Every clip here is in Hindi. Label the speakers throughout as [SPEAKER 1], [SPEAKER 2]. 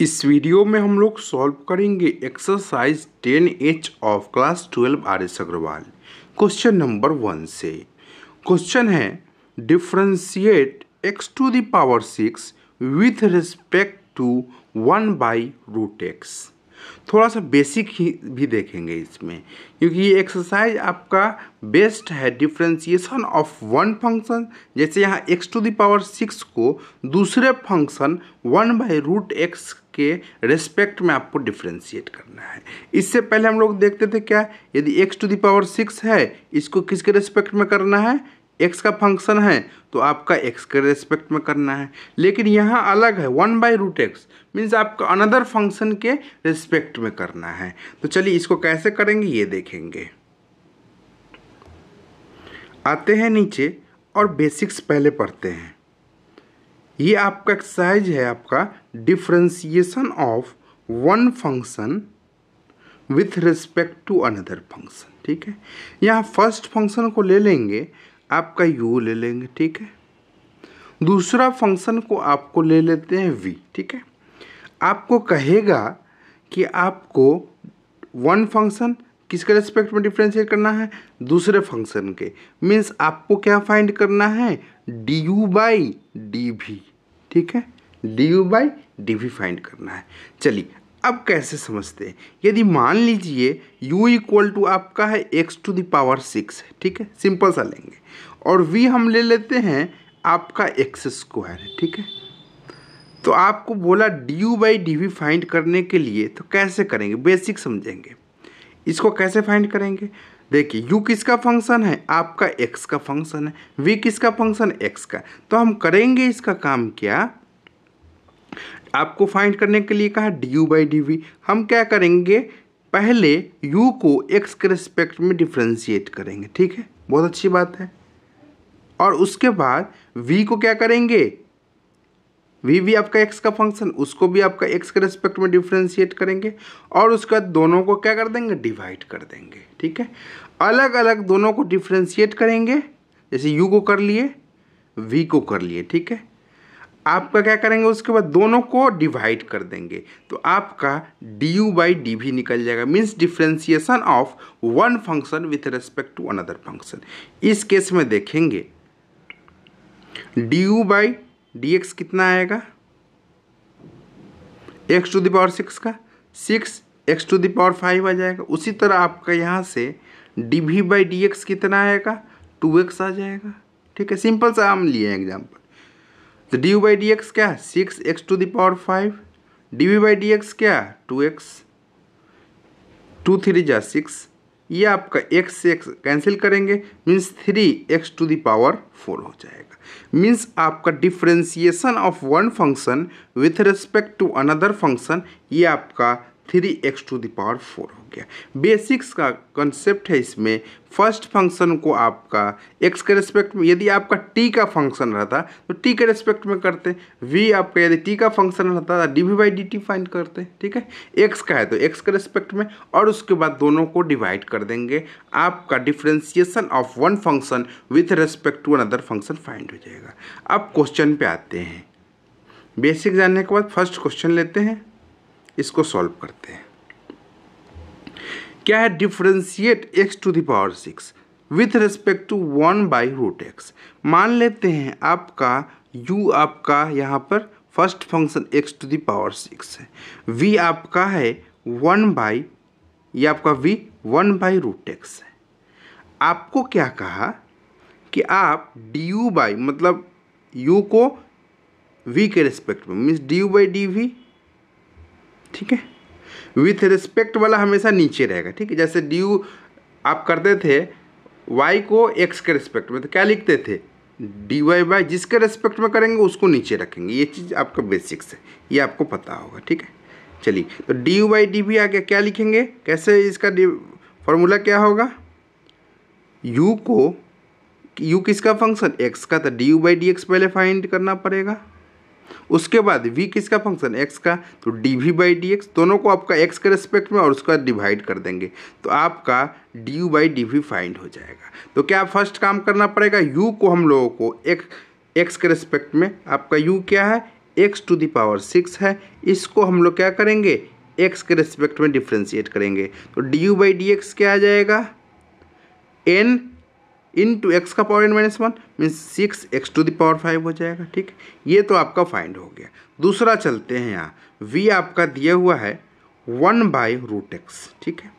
[SPEAKER 1] इस वीडियो में हम लोग सॉल्व करेंगे exercise ten H of class twelve R S Agarwal question number one से क्वेश्चन है differentiate x to the power six with respect to one by root x थोड़ा सा बेसिक ही भी देखेंगे इसमें क्योंकि ये एक्सरसाइज आपका बेस्ट है डिफ्रेंसिएशन ऑफ वन फंक्शन जैसे यहाँ एक्स टू दावर सिक्स को दूसरे function one by root x के रेस्पेक्ट में आपको डिफ्रेंशिएट करना है इससे पहले हम लोग देखते थे क्या यदि एक्स टू दावर सिक्स है इसको किसके रेस्पेक्ट में करना है एक्स का फंक्शन है तो आपका एक्स के रेस्पेक्ट में करना है लेकिन यहाँ अलग है one by root x means आपका अनदर फंक्शन के रेस्पेक्ट में करना है तो चलिए इसको कैसे करेंगे ये देखेंगे आते हैं नीचे और बेसिक्स पहले पढ़ते हैं ये आपका एक्सरसाइज है आपका differentiation of one function with respect to another function ठीक है यहाँ फर्स्ट फंक्शन को ले लेंगे आपका यू ले लेंगे ठीक है दूसरा फंक्शन को आपको ले लेते हैं वी ठीक है आपको कहेगा कि आपको वन फंक्शन किसके रेस्पेक्ट में डिफ्रेंशिएट करना है दूसरे फंक्शन के मीन्स आपको क्या फाइंड करना है डी यू बाई डी भी ठीक है d you by D v find करना है चलिए अब कैसे समझते हैं यदि मान लीजिए u इक्वल टू आपका है x टू दावर सिक्स ठीक है सिंपल सा लेंगे और v हम ले लेते हैं आपका एक्स स्क्वायर ठीक है तो आपको बोला d you by D v find करने के लिए तो कैसे करेंगे बेसिक समझेंगे इसको कैसे फाइंड करेंगे देखिए u किसका फंक्शन है आपका x का फंक्शन है v किसका फंक्शन x का तो हम करेंगे इसका काम क्या आपको फाइंड करने के लिए कहा d you by D v हम क्या करेंगे पहले u को x के रिस्पेक्ट में डिफ्रेंशिएट करेंगे ठीक है बहुत अच्छी बात है और उसके बाद v को क्या करेंगे वी भी आपका एक्स का फंक्शन उसको भी आपका एक्स के रेस्पेक्ट में डिफ्रेंशिएट करेंगे और उसके बाद दोनों को क्या कर देंगे डिवाइड कर देंगे ठीक है अलग अलग दोनों को डिफ्रेंशिएट करेंगे जैसे यू को कर लिए वी को कर लिए ठीक है आपका क्या करेंगे उसके बाद दोनों को डिवाइड कर देंगे तो आपका डी यू बाई डी भी निकल जाएगा means differentiation of one function with respect to another function इस केस में देखेंगे डी यू बाई डी कितना आएगा एक्स टू दावर सिक्स का six x to the power five आ जाएगा उसी तरह आपका यहाँ से d we by D x कितना आएगा टू एक्स आ जाएगा ठीक है सिंपल सा हम लिए एग्जाम्पल तो D you by D x क्या six x to the power five d we by D x क्या टू एक्स टू थ्री जा सिक्स ये आपका एक्स से एक्स कैंसिल करेंगे means three x to the power four हो जाएगा मीन्स आपका differentiation of one function with respect to another function ये आपका three x to the power four हो गया बेसिक्स का कंसेप्ट है इसमें फर्स्ट फंक्शन को आपका एक्स के रिस्पेक्ट में यदि आपका टी का फंक्शन रहता तो टी के रिस्पेक्ट में करते वी आपका यदि टी का फंक्शन रहता तो d we by d t find करते ठीक है एक्स का है तो एक्स के रिस्पेक्ट में और उसके बाद दोनों को डिवाइड कर देंगे आपका differentiation of one function with respect to another function find हो जाएगा अब क्वेश्चन पे आते हैं बेसिक जानने के बाद फर्स्ट क्वेश्चन लेते हैं इसको सॉल्व करते हैं क्या है differentiate x to power six with respect to one by root x मान लेते हैं आपका u आपका यहाँ पर first function x to the power six है v आपका है वन बाई ये आपका v one by root x है आपको क्या कहा कि आप डी यू बाई मतलब u को v के रिस्पेक्ट में means d you by D v ठीक है विथ रिस्पेक्ट वाला हमेशा नीचे रहेगा ठीक है जैसे ड्यू आप करते थे वाई को एक्स के रिस्पेक्ट में तो क्या लिखते थे डी वाई बाई जिसके रिस्पेक्ट में करेंगे उसको नीचे रखेंगे ये चीज़ आपका बेसिक्स है ये आपको पता होगा ठीक है चलिए तो डी यू वाई डी भी आगे क्या लिखेंगे कैसे इसका फॉर्मूला क्या होगा यू को यू किसका फंक्शन एक्स का तो D you by D x पहले फाइंड करना पड़ेगा उसके बाद v किसका फंक्शन x का तो d we by D x दोनों को आपका x के रेस्पेक्ट में और उसका डिवाइड कर देंगे तो आपका d you by D v find हो जाएगा तो क्या फर्स्ट काम करना पड़ेगा u को हम लोगों को x x के रेस्पेक्ट में आपका u क्या है x to the power six है इसको हम लोग क्या करेंगे एक्स के रेस्पेक्ट में डिफ्रेंशिएट करेंगे तो D you by D x क्या आ जाएगा एन इन टू एक्स का power n minus one means six x to the power five हो जाएगा ठीक ये तो आपका फाइंड हो गया दूसरा चलते हैं यहाँ वी आपका दिया हुआ है वन बाई रूट एक्स ठीक है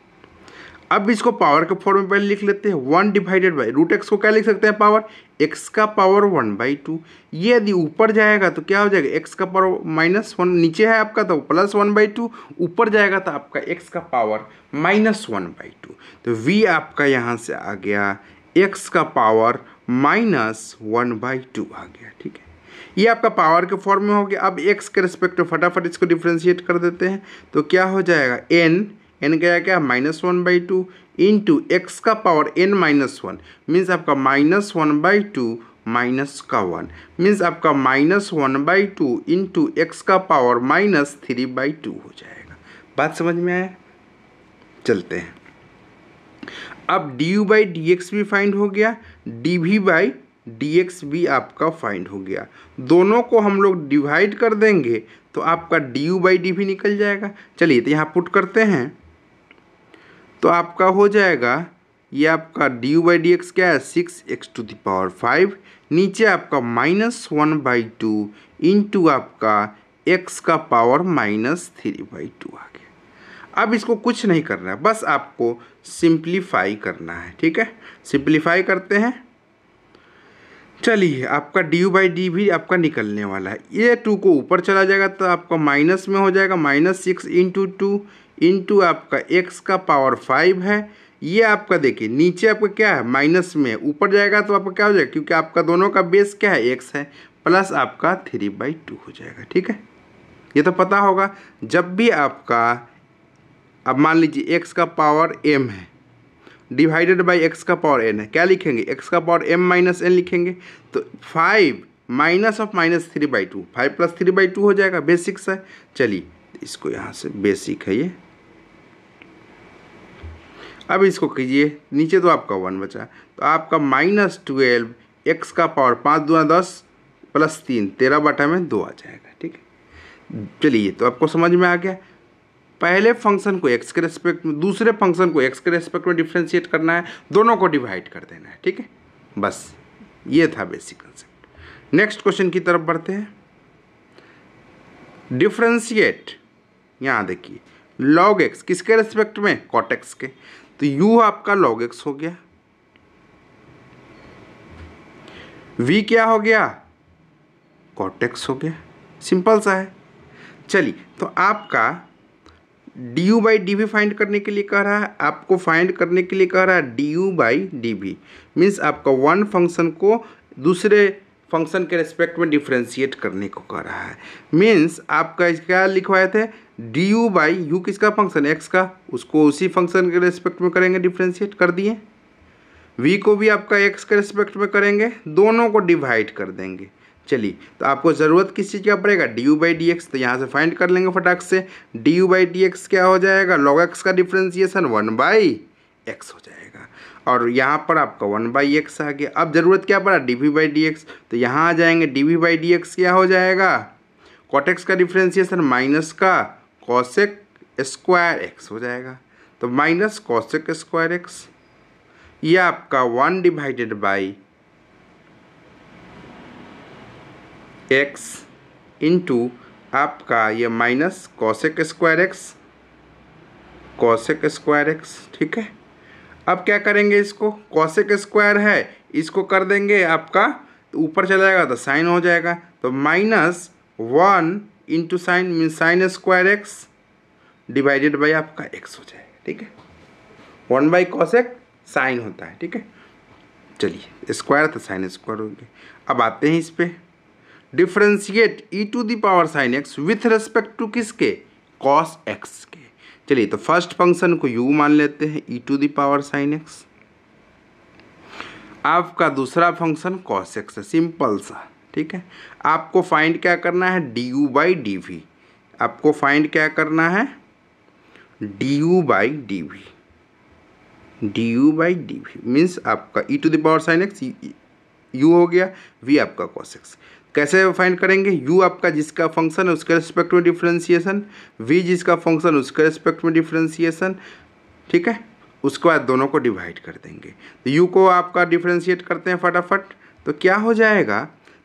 [SPEAKER 1] अब इसको पावर के फॉर्म में पहले लिख लेते हैं one divided by root x को क्या लिख सकते हैं पावर एक्स का पावर वन बाई टू ये यदि ऊपर जाएगा तो क्या हो जाएगा एक्स का पावर माइनस वन नीचे है आपका तो प्लस वन बाई टू ऊपर जाएगा तो आपका एक्स का power minus one by two तो वी आपका यहाँ से आ गया एक्स का power minus one by two आ गया ठीक है ये आपका पावर के फॉर्म में हो गया अब एक्स के रिस्पेक्ट फटाफट इसको डिफ्रेंशिएट कर देते हैं तो क्या हो जाएगा एन एन गया क्या minus one by two into x का power n minus one means आपका minus one by two minus का वन मीन्स आपका minus one by two into x का power minus three by two हो जाएगा बात समझ में आया चलते हैं अब d you by D x भी फाइंड हो गया D we by D x भी आपका फाइंड हो गया दोनों को हम लोग डिवाइड कर देंगे तो आपका डी यू बाई डी भी निकल जाएगा चलिए तो यहाँ पुट करते हैं तो आपका हो जाएगा ये आपका d you by D x क्या है six x to the power five नीचे आपका minus one by two into आपका एक्स का power minus three by two आ गया अब इसको कुछ नहीं करना है बस आपको सिंप्लीफाई करना है ठीक है सिंप्लीफाई करते हैं चलिए आपका डी यू बाई डी भी आपका निकलने वाला है ये टू को ऊपर चला जाएगा तो आपका माइनस में हो जाएगा minus six into two into आपका एक्स का पावर फाइव है ये आपका देखिए नीचे आपका क्या है माइनस में ऊपर जाएगा तो आपका क्या हो जाएगा क्योंकि आपका दोनों का बेस क्या है एक्स है प्लस आपका थ्री बाई टू हो जाएगा ठीक है ये तो पता होगा जब भी आपका अब मान लीजिए एक्स का पावर एम है डिवाइडेड बाई एक्स का पावर एन है क्या लिखेंगे एक्स का पावर एम माइनस एन लिखेंगे तो five minus of minus three by two five plus three by two हो जाएगा बेसिक्स है चलिए इसको यहाँ से बेसिक है ये अब इसको कीजिए नीचे तो आपका वन बचा तो आपका माइनस ट्वेल्व एक्स का पावर पाँच दो दस प्लस तीन तेरह बटा में दो आ जाएगा ठीक है चलिए तो आपको समझ में आ गया पहले फंक्शन को एक्स के रेस्पेक्ट में दूसरे फंक्शन को एक्स के रेस्पेक्ट में डिफ्रेंशिएट करना है दोनों को डिवाइड कर देना है ठीक है बस ये था बेसिक कंसेप्ट नेक्स्ट क्वेश्चन की तरफ बढ़ते हैं डिफ्रेंशिएट यहाँ देखिए लॉग एक्स किसके रेस्पेक्ट में कॉटेक्स के तो यू आपका लॉग एक्स हो गया वी क्या हो गया कॉटेक्स हो गया सिंपल सा है चलिए तो आपका d you by D v find करने के लिए कह रहा है आपको फाइंड करने के लिए कह रहा है d you by D v means आपका वन फंक्शन को दूसरे फंक्शन के रेस्पेक्ट में डिफ्रेंशिएट करने को कह रहा है मीन्स आपका क्या लिखवाए थे डी यू बाई यू किसका फंक्शन एक्स का उसको उसी फंक्शन के रेस्पेक्ट में करेंगे डिफ्रेंशिएट कर दिए वी को भी आपका एक्स के रेस्पेक्ट में करेंगे दोनों को डिवाइड कर देंगे चलिए तो आपको ज़रूरत किस चीज़ का पड़ेगा d you by D x तो यहाँ से फाइंड कर लेंगे फटाक से d you by D x क्या हो जाएगा लॉग एक्स का डिफ्रेंसिएशन वन बाई एक्स हो जाएगा और यहाँ पर आपका वन बाई एक्स आ गया अब ज़रूरत क्या पड़ा d we by D x तो यहाँ आ जाएंगे d we by D x क्या हो जाएगा कॉटेक्स का डिफ्रेंसिएशन माइनस का कॉशेक स्क्वायर एक्स हो जाएगा तो माइनस कॉशेक स्क्वायर एक्स ये आपका one divided by x into आपका ये minus cosec square x cosec square x ठीक है अब क्या करेंगे इसको कॉसेक स्क्वायर है इसको कर देंगे आपका ऊपर चला जाएगा तो साइन हो जाएगा तो minus one into sine mean sine square x divided by आपका एक्स हो जाएगा ठीक है वन बाई कॉसेक साइन होता है ठीक है चलिए स्क्वायर तो साइन स्क्वायर हो गया अब आते हैं इस पर differentiate e to the power sine x with respect to किसके कॉस एक्स के चलिए तो फर्स्ट फंक्शन को यू मान लेते हैं e to the power sine x आपका दूसरा फंक्शन कॉस एक्स है सिंपल सा ठीक है आपको फाइंड क्या करना है d you by D v आपको फाइंड क्या करना है d you by D v d you by D v means आपका e to the power sine x u हो गया वी आपका कॉस एक्स कैसे फाइंड करेंगे u आपका जिसका फंक्शन है उसके रिस्पेक्ट में डिफ्रेंसिएशन v जिसका फंक्शन उसके रिस्पेक्ट में डिफ्रेंसिएशन ठीक है उसके बाद दोनों को डिवाइड कर देंगे तो u को आपका डिफ्रेंशिएट करते हैं फटाफट तो क्या हो जाएगा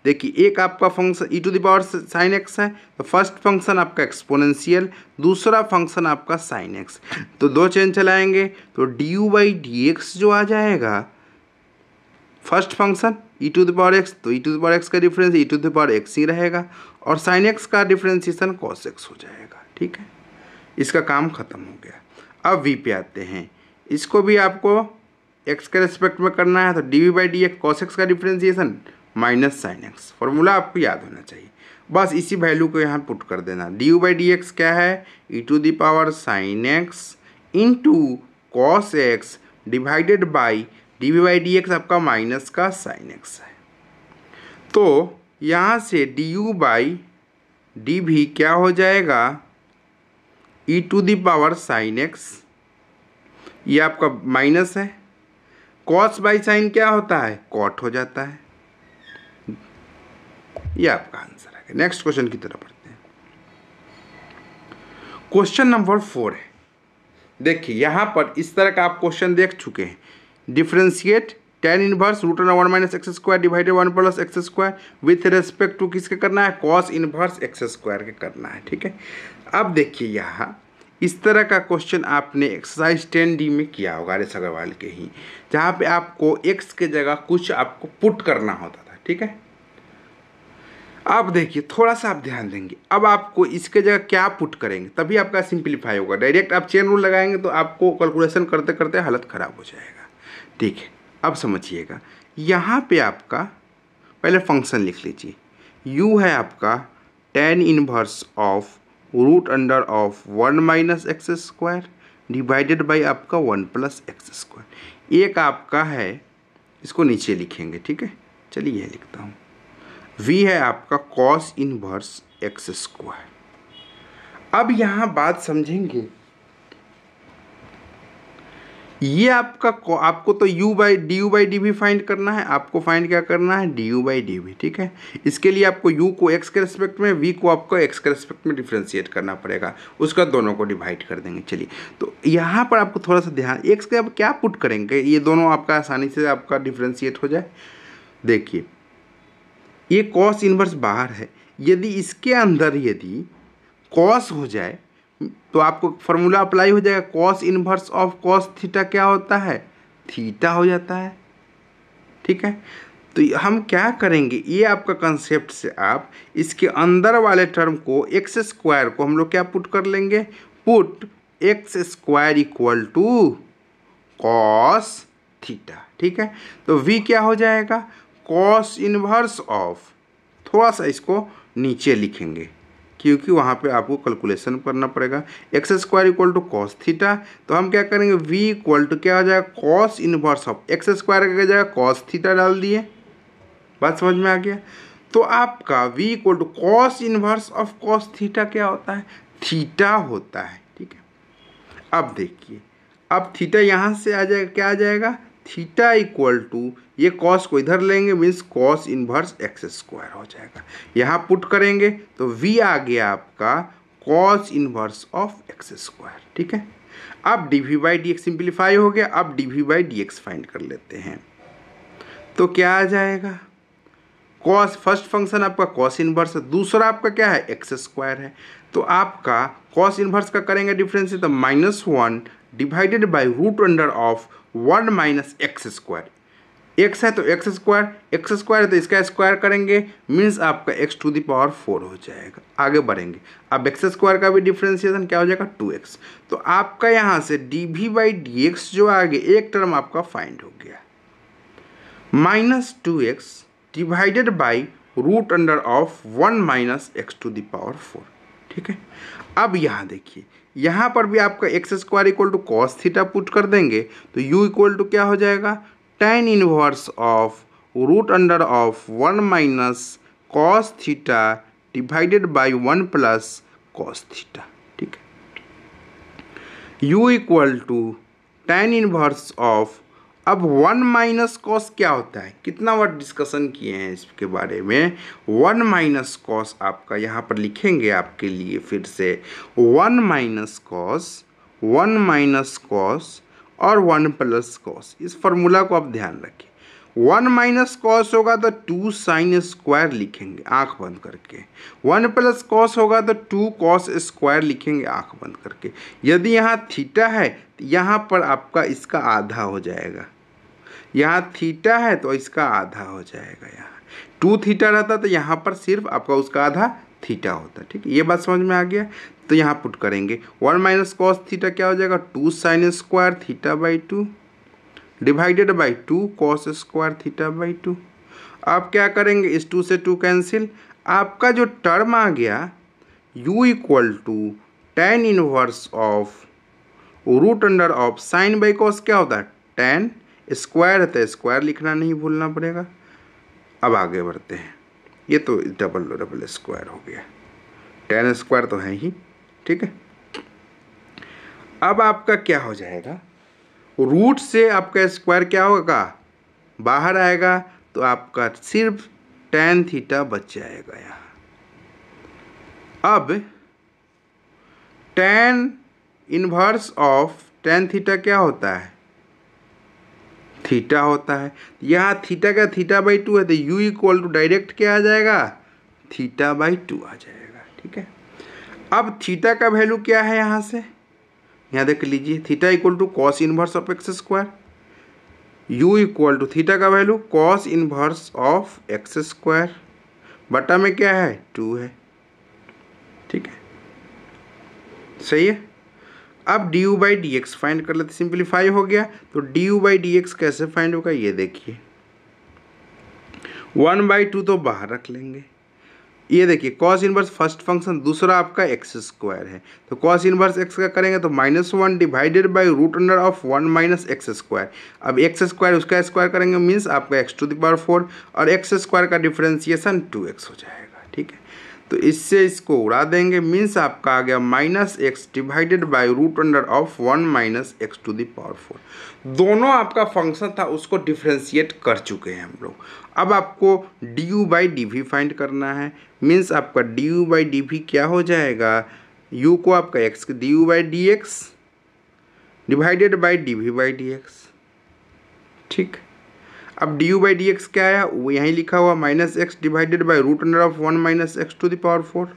[SPEAKER 1] देखिए एक आपका function e to the power sine x है तो फर्स्ट फंक्शन आपका एक्सपोनेंशियल दूसरा फंक्शन आपका साइन एक्स तो दो चेन चलाएंगे तो D you by D x जो आ जाएगा first function e to the power x तो e to the power x का difference e to the power x ही रहेगा और साइन एक्स का डिफरेंसिएशन कॉस एक्स हो जाएगा ठीक है इसका काम खत्म हो गया अब वी पे आते हैं इसको भी आपको एक्स के रेस्पेक्ट में करना है तो d we by D x cos x का differentiation minus sine x formula आपको याद होना चाहिए बस इसी वैल्यू को यहाँ पुट कर देना d you by D x क्या है e to the power sine x into cos x divided by D we by D x आपका माइनस का साइन एक्स है तो यहाँ से डी यू बाई डी भी क्या हो जाएगा e to the power sine x ये आपका माइनस है कॉस बाई साइन क्या होता है कॉट हो जाता है ये आपका आंसर है नेक्स्ट क्वेश्चन की तरफ बढ़ते हैं क्वेश्चन नंबर फोर है देखिए यहां पर इस तरह का आप क्वेश्चन देख चुके हैं differentiate tan inverse root on one minus x square divided one plus x square with respect to किसके करना है कॉस इनवर्स एक्स स्क्वायर के करना है ठीक है अब देखिए यहाँ इस तरह का क्वेश्चन आपने एक्सरसाइज टेन डी में किया होगा रेस अग्रवाल के ही जहाँ पे आपको एक्स के जगह कुछ आपको पुट करना होता था ठीक है अब देखिए थोड़ा सा आप ध्यान देंगे अब आपको इसके जगह क्या पुट करेंगे तभी आपका सिंप्लीफाई होगा डायरेक्ट आप चेन रूल लगाएंगे तो आपको कैलकुलेशन करते करते हालत ख़राब हो जाएगा ठीक है अब समझिएगा यहाँ पे आपका पहले फंक्शन लिख लीजिए u है आपका tan inverse of root under of one minus x square divided by आपका वन प्लस एक्स स्क्वायर एक आपका है इसको नीचे लिखेंगे ठीक है चलिए यह लिखता हूँ v है आपका कॉस इनवर्स एक्स स्क्वायर अब यहाँ बात समझेंगे ये आपका आपको तो u by d you by d भी फाइंड करना है आपको फाइंड क्या करना है डी यू बाई डी भी ठीक है इसके लिए आपको u को x के रेस्पेक्ट में v को आपको x के रेस्पेक्ट में डिफ्रेंशिएट करना पड़ेगा उसका दोनों को डिवाइड कर देंगे चलिए तो यहाँ पर आपको थोड़ा सा ध्यान x के आप क्या पुट करेंगे ये दोनों आपका आसानी से आपका डिफ्रेंशिएट हो जाए देखिए ये कॉस इनवर्स बाहर है यदि इसके अंदर यदि कॉस हो जाए तो आपको फॉर्मूला अप्लाई हो जाएगा cos inverse of cos theta क्या होता है थीटा हो जाता है ठीक है तो हम क्या करेंगे ये आपका कंसेप्ट से आप इसके अंदर वाले टर्म को एक्स स्क्वायर को हम लोग क्या पुट कर लेंगे put x square equal to cos theta ठीक है तो वी क्या हो जाएगा कॉस इनवर्स ऑफ थोड़ा सा इसको नीचे लिखेंगे क्योंकि वहाँ पे आपको कैलकुलेशन करना पड़ेगा x square equal to cos theta तो हम क्या करेंगे वी इक्वल टू क्या हो जाएगा cos inverse of x square क्या जाएगा कॉस थीटा डाल दिए बात समझ में आ गया तो आपका v equal to cos inverse of cos theta क्या होता है थीटा होता है ठीक है अब देखिए अब थीटा यहाँ से आ जाएगा क्या आ जाएगा थीटा इक्वल टू ये कॉस को इधर लेंगे means cos inverse x square हो जाएगा यहाँ पुट करेंगे तो वी आ गया आपका cos inverse of x square ठीक है अब d we by D x simplify हो गया अब d we by D x find कर लेते हैं तो क्या आ जाएगा कॉस फर्स्ट फंक्शन आपका कॉस इनवर्स है दूसरा आपका क्या है एक्स स्क्वायर है तो आपका कॉस इनवर्स का करेंगे डिफरेंस तो minus one divided by root under of one minus x square x है तो एक्स स्क्वायर एक्स स्क्वायर है तो इसका स्क्वायर करेंगे मीन्स आपका एक्स टू दावर फोर हो जाएगा आगे बढ़ेंगे अब एक्स स्क्वायर का भी डिफ्रेंसिएशन क्या हो जाएगा टू एक्स तो आपका यहाँ से d we by D x जो आगे एक टर्म आपका फाइंड हो गया minus two x divided by root under of one minus x to the power four ठीक है अब यहाँ देखिए यहाँ पर भी आपका x square equal to cos theta put कर देंगे तो यू इक्वल टू क्या हो जाएगा tan inverse of root under of 1 minus cos theta divided by 1 plus cos theta ठीक है u equal to tan inverse of अब वन माइनस कॉस क्या होता है कितना बार डिस्कशन किए हैं इसके बारे में वन माइनस कॉस आपका यहाँ पर लिखेंगे आपके लिए फिर से one minus cos one minus cos और वन प्लस कॉस इस फॉर्मूला को आप ध्यान रखिए वन माइनस कॉस होगा तो टू साइन स्क्वायर लिखेंगे आंख बंद करके वन प्लस कॉस होगा तो टू कॉस स्क्वायर लिखेंगे आंख बंद करके यदि यहाँ थीटा है तो यहाँ पर आपका इसका आधा हो जाएगा यहाँ थीटा है तो इसका आधा हो जाएगा यहाँ टू थीटा रहता तो यहाँ पर सिर्फ आपका उसका आधा थीटा होता है ठीक है ये बात समझ में आ गया तो यहाँ पुट करेंगे वन माइनस कॉस थीटा क्या हो जाएगा two sine square theta by two divided by two cos square theta by two आप क्या करेंगे इस टू से टू कैंसिल आपका जो टर्म आ गया u equal to tan inverse of root under of sine by cos क्या होता है टेन स्क्वायर है तो स्क्वायर लिखना नहीं भूलना पड़ेगा अब आगे बढ़ते हैं ये तो डबल डबल स्क्वायर हो गया टेन स्क्वायर तो है ही ठीक है अब आपका क्या हो जाएगा रूट से आपका स्क्वायर क्या होगा बाहर आएगा तो आपका सिर्फ टेन थीटा बच जाएगा यहाँ अब tan inverse of tan theta क्या होता है थीटा होता है यहाँ थीटा का थीटा बाई टू है तो यू इक्वल टू डायरेक्ट क्या आ जाएगा थीटा बाई टू आ जाएगा ठीक है अब थीटा का वैल्यू क्या है यहाँ से यहाँ देख लीजिए theta equal to cos inverse of x square u equal to theta का value cos inverse of x square बटा में क्या है टू है ठीक है सही है अब d you by D x find कर लेते सिंप्लीफाई हो गया तो D you by D x कैसे फाइंड होगा ये देखिए वन बाई टू तो बाहर रख लेंगे ये देखिए कॉस इनवर्स फर्स्ट फंक्शन दूसरा आपका एक्स स्क्वायर है तो कॉस इनवर्स एक्स का करेंगे तो minus one divided by root under of one minus x square अब एक्स स्क्वायर उसका स्क्वायर करेंगे मीन्स आपका एक्स टू दावर फोर और एक्स स्क्वायर का डिफ्रेंसिएशन टू एक्स हो जाएगा तो इससे इसको उड़ा देंगे मीन्स आपका आ गया minus x divided by root under of one minus x to the power four दोनों आपका फंक्शन था उसको डिफ्रेंशिएट कर चुके हैं हम लोग अब आपको d you by D v find करना है मीन्स आपका d you by D v क्या हो जाएगा यू को आपका x D you by D x divided by D we by D x ठीक अब d you by D x क्या आया वो यहीं लिखा हुआ minus x divided by root under of one minus x to the power four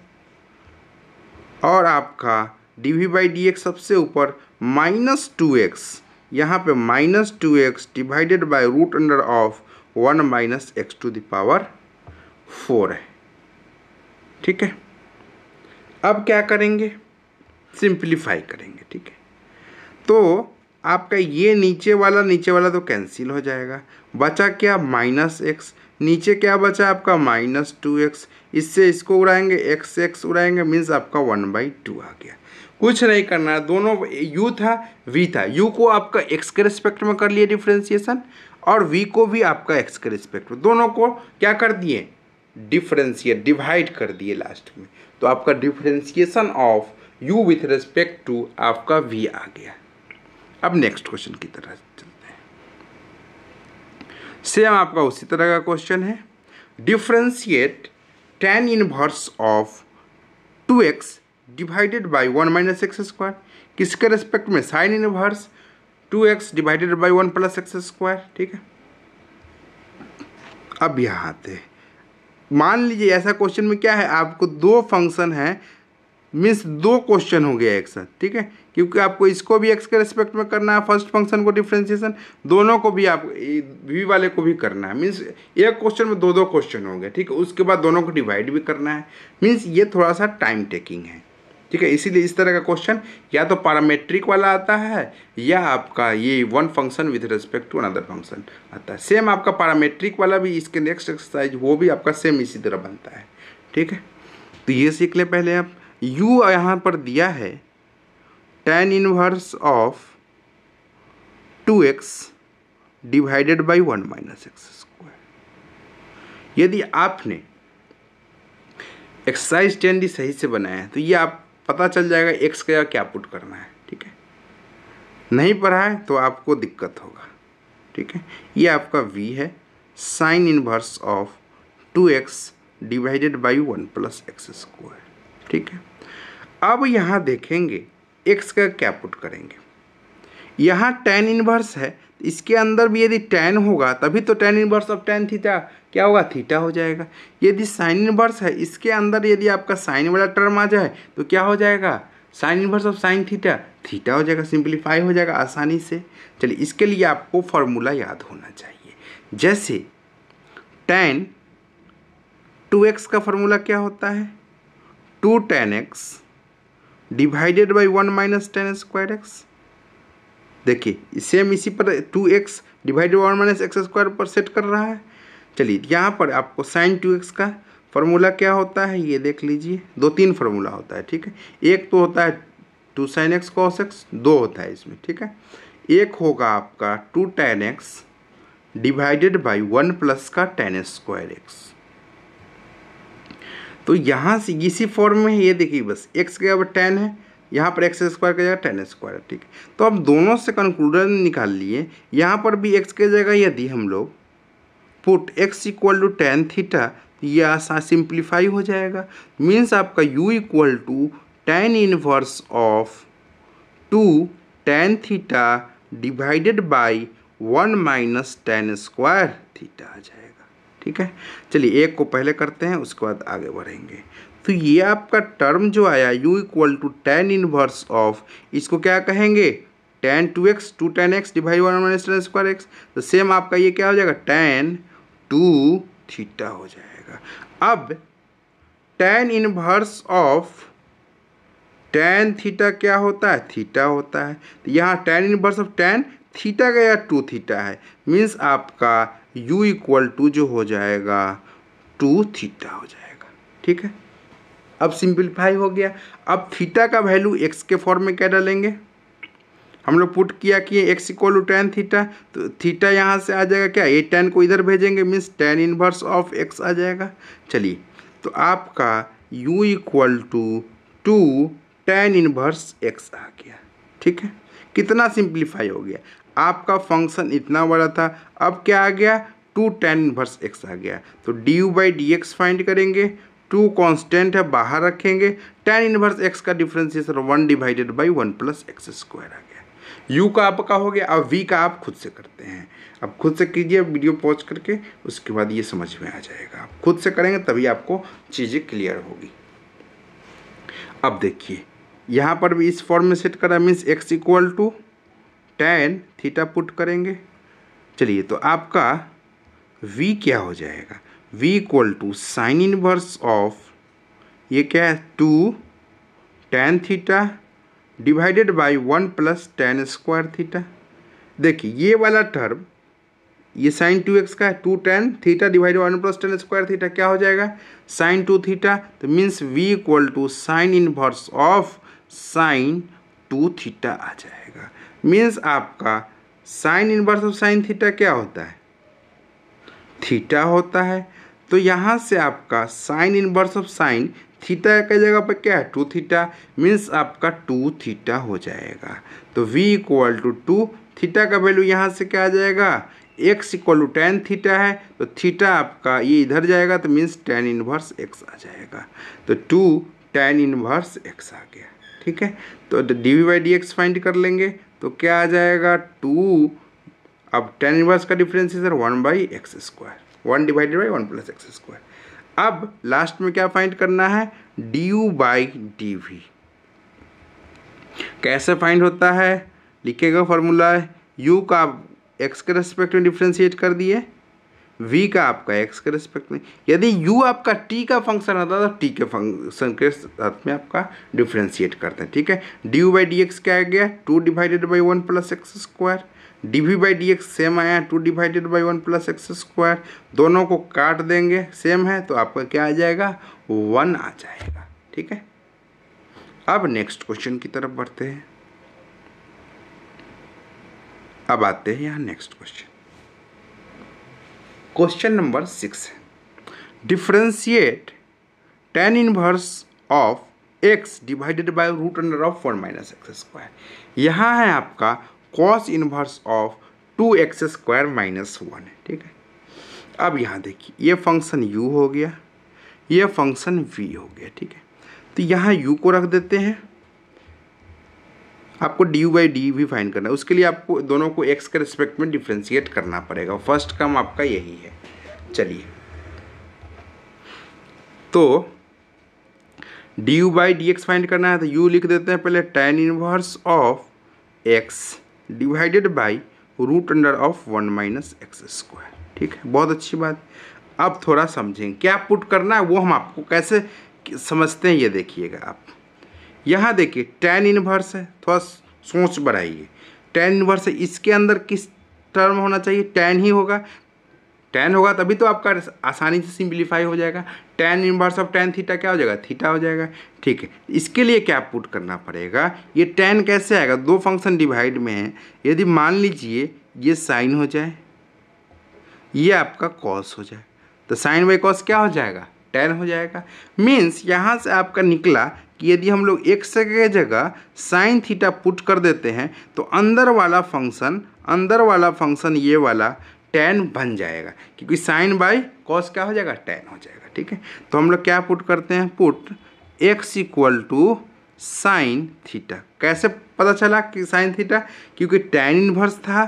[SPEAKER 1] और आपका D we by D x सबसे ऊपर माइनस टू एक्स यहाँ पे minus two x divided by root under of one minus x to the power four है ठीक है अब क्या करेंगे सिंप्लीफाई करेंगे ठीक है तो आपका ये नीचे वाला नीचे वाला तो कैंसिल हो जाएगा बचा क्या माइनस एक्स नीचे क्या बचा आपका माइनस टू एक्स इससे इसको उड़ाएंगे एक्स एक्स उड़ाएंगे मीन्स आपका वन बाई टू आ गया कुछ नहीं करना है दोनों u था v था u को आपका x के रिस्पेक्ट में कर लिए डिफ्रेंसिएशन और v को भी आपका x के रिस्पेक्ट में दोनों को क्या कर दिए डिफ्रेंशिएट डिवाइड कर दिए लास्ट में तो आपका differentiation of u with respect to आपका v आ गया अब नेक्स्ट क्वेश्चन की तरह चलते हैं सेम आपका उसी तरह का क्वेश्चन है differentiate tan inverse of two x divided by one minus x square किसके रेस्पेक्ट में sine inverse two x divided by one plus x square ठीक है अब यहाँ आते हैं मान लीजिए ऐसा क्वेश्चन में क्या है आपको दो फंक्शन हैं मीन्स दो क्वेश्चन हो गया एक साथ ठीक है क्योंकि आपको इसको भी एक्स के रिस्पेक्ट में करना है फर्स्ट फंक्शन को डिफ्रेंशिएशन दोनों को भी आप वी वाले को भी करना है मीन्स एक क्वेश्चन में दो दो क्वेश्चन हो गए ठीक है उसके बाद दोनों को डिवाइड भी करना है मीन्स ये थोड़ा सा टाइम टेकिंग है ठीक है इसीलिए इस तरह का क्वेश्चन या तो पैरामेट्रिक वाला आता है या आपका ये one function with respect to another function आता है सेम आपका पैरामेट्रिक वाला भी इसके नेक्स्ट एक्सरसाइज वो भी आपका सेम इसी तरह बनता है ठीक है तो ये सीख लें पहले आप यू यहाँ पर दिया है tan inverse of two x divided by one minus x square यदि आपने एक्सरसाइज टेन डी सही से बनाया है तो ये आप पता चल जाएगा एक्स का क्या पुट करना है ठीक है नहीं पढ़ा है तो आपको दिक्कत होगा ठीक है ये आपका वी है sine inverse of two x divided by one plus x square ठीक है अब यहाँ देखेंगे एक्स का क्या पुट करेंगे यहाँ टेन इनवर्स है इसके अंदर भी यदि टेन होगा तभी तो tan inverse of tan theta क्या होगा थीटा हो जाएगा यदि साइन इनवर्स है इसके अंदर यदि आपका साइन वाला टर्म आ जाए तो क्या हो जाएगा sine inverse of sine theta theta हो जाएगा सिंप्लीफाई हो जाएगा आसानी से चलिए इसके लिए आपको फॉर्मूला याद होना चाहिए जैसे टेन टू एक्स का फॉर्मूला क्या होता है two tan x divided by one minus tan square x देखिए सेम इसी पर two x divided one minus x square पर सेट कर रहा है चलिए यहाँ पर आपको साइन टू एक्स का फार्मूला क्या होता है ये देख लीजिए दो तीन फार्मूला होता है ठीक है एक तो होता है two sine x cos x दो होता है इसमें ठीक है एक होगा आपका two tan x divided by one plus का टेन स्क्वायर एक्स तो यहाँ से इसी फॉर्म में ये देखिए बस एक्स के अब टेन है यहाँ पर एक्स स्क्वायर का जगह टेन स्क्वायर ठीक है तो अब दोनों से कंक्लूडन निकाल लिए यहाँ पर भी एक्स के जगह यदि हम लोग put x equal to tan theta यह सिंप्लीफाई हो जाएगा मीन्स आपका u equal to tan inverse of two tan theta divided by one minus tan square theta आ जाएगा ठीक है चलिए एक को पहले करते हैं उसके बाद आगे बढ़ेंगे तो ये आपका टर्म जो आया u equal to tan inverse of इसको क्या कहेंगे tan two x two tan x divide one minus tan square x तो सेम आपका ये क्या हो जाएगा टेन टू थीटा हो जाएगा अब tan inverse of tan theta क्या होता है थीटा होता है तो यहाँ tan inverse of tan theta गया टू थीटा है मीन्स आपका u इक्वल टू जो हो जाएगा टू थीटा हो जाएगा ठीक है अब सिंप्लीफाई हो गया अब थीटा का वैल्यू एक्स के फॉर्म में क्या डालेंगे हम लोग पुट किया कि x equal to tan theta तो थीटा यहाँ से आ जाएगा क्या ये टेन को इधर भेजेंगे means tan inverse of x आ जाएगा चलिए तो आपका u equal to two tan inverse x आ गया ठीक है कितना सिंप्लीफाई हो गया आपका फंक्शन इतना बड़ा था अब क्या आ गया टू टेन इन्वर्स एक्स आ गया तो D you by D x find करेंगे टू कांस्टेंट है बाहर रखेंगे टेन इनवर्स एक्स का differentiation one divided by one plus x square आ गया यू का आपका हो गया अब वी का आप खुद से करते हैं अब खुद से कीजिए वीडियो पॉज करके उसके बाद ये समझ में आ जाएगा आप खुद से करेंगे तभी आपको चीज़ें क्लियर होगी अब देखिए यहाँ पर भी इस फॉर्म में सेट करा means x equal to tan theta put करेंगे चलिए तो आपका v क्या हो जाएगा v equal to sine inverse of ये क्या है two tan theta divided by one plus tan square theta देखिए ये वाला टर्म ये साइन टू एक्स का है two tan theta divide one plus tan square theta क्या हो जाएगा साइन टू थीटा तो means v equal to sine inverse of sine two theta आ जाएगा मीन्स आपका sine inverse of sine theta क्या होता है थीटा होता है तो यहाँ से आपका sine inverse of sine theta का जगह पर क्या है टू थीटा मीन्स आपका टू थीटा हो जाएगा तो v equal to two theta का वैल्यू यहाँ से क्या आ जाएगा x equal to tan theta है तो थीटा आपका ये इधर जाएगा तो मीन्स टेन इनवर्स एक्स आ जाएगा तो टू टेन इनवर्स एक्स आ गया ठीक है तो d we by D x find कर लेंगे तो क्या आ जाएगा टू अब टेन इनवर्स का डिफरेंस है सर one by x square one divided by one plus x square अब लास्ट में क्या फाइंड करना है d you by D v कैसे फाइंड होता है लिखेगा फॉर्मूला यू का एक्स के रेस्पेक्ट में डिफ्रेंशिएट कर दिए v का आपका एक्स के रिस्पेक्ट में यदि यू आपका टी का फंक्शन आता है तो टी के फंक्शन के साथ में आपका डिफ्रेंशिएट करते हैं ठीक है d you by D x क्या आ गया two divided by one plus x square d we by D x same आया two divided by one plus x square दोनों को काट देंगे सेम है तो आपका क्या आ जाएगा वन आ जाएगा ठीक है अब नेक्स्ट क्वेश्चन की तरफ बढ़ते हैं अब आते हैं यहाँ next question question number six differentiate tan inverse of x divided by root under of four minus x square यहाँ है आपका cos inverse of two x square minus one है ठीक है अब यहाँ देखिए ये फंक्शन u हो गया ये फंक्शन v हो गया ठीक है तो यहाँ u को रख देते हैं आपको डी यू बाई डी भी फाइन करना है उसके लिए आपको दोनों को एक्स के रिस्पेक्ट में डिफ्रेंशिएट करना पड़ेगा फर्स्ट काम आपका यही है चलिए तो D you by D x find करना है तो यू लिख देते हैं पहले tan inverse of x divided by root under of one minus x square ठीक है बहुत अच्छी बात अब थोड़ा समझेंगे क्या पुट करना है वो हम आपको कैसे समझते हैं ये देखिएगा आप यहाँ देखिए टेन इन्वर्स है थोड़ा सोच बढ़ाइए टेन इन्वर्स है इसके अंदर किस टर्म होना चाहिए टेन ही होगा टेन होगा तभी तो आपका आसानी से सिंप्लीफाई हो जाएगा tan inverse of tan theta क्या हो जाएगा थीटा हो जाएगा ठीक है इसके लिए क्या पुट करना पड़ेगा ये टेन कैसे आएगा दो फंक्शन डिवाइड में है यदि मान लीजिए ये साइन हो जाए ये आपका कॉस हो जाए तो साइन बाई कॉस क्या हो जाएगा टेन हो जाएगा मीन्स यहाँ से आपका निकला कि यदि हम लोग एक के जगह साइन थीटा पुट कर देते हैं तो अंदर वाला फंक्शन अंदर वाला फंक्शन ये वाला टेन बन जाएगा क्योंकि साइन बाई कॉस क्या हो जाएगा टेन हो जाएगा ठीक है तो हम लोग क्या पुट करते हैं put x equal to sine theta कैसे पता चला कि साइन थीटा क्योंकि टेन इनवर्स था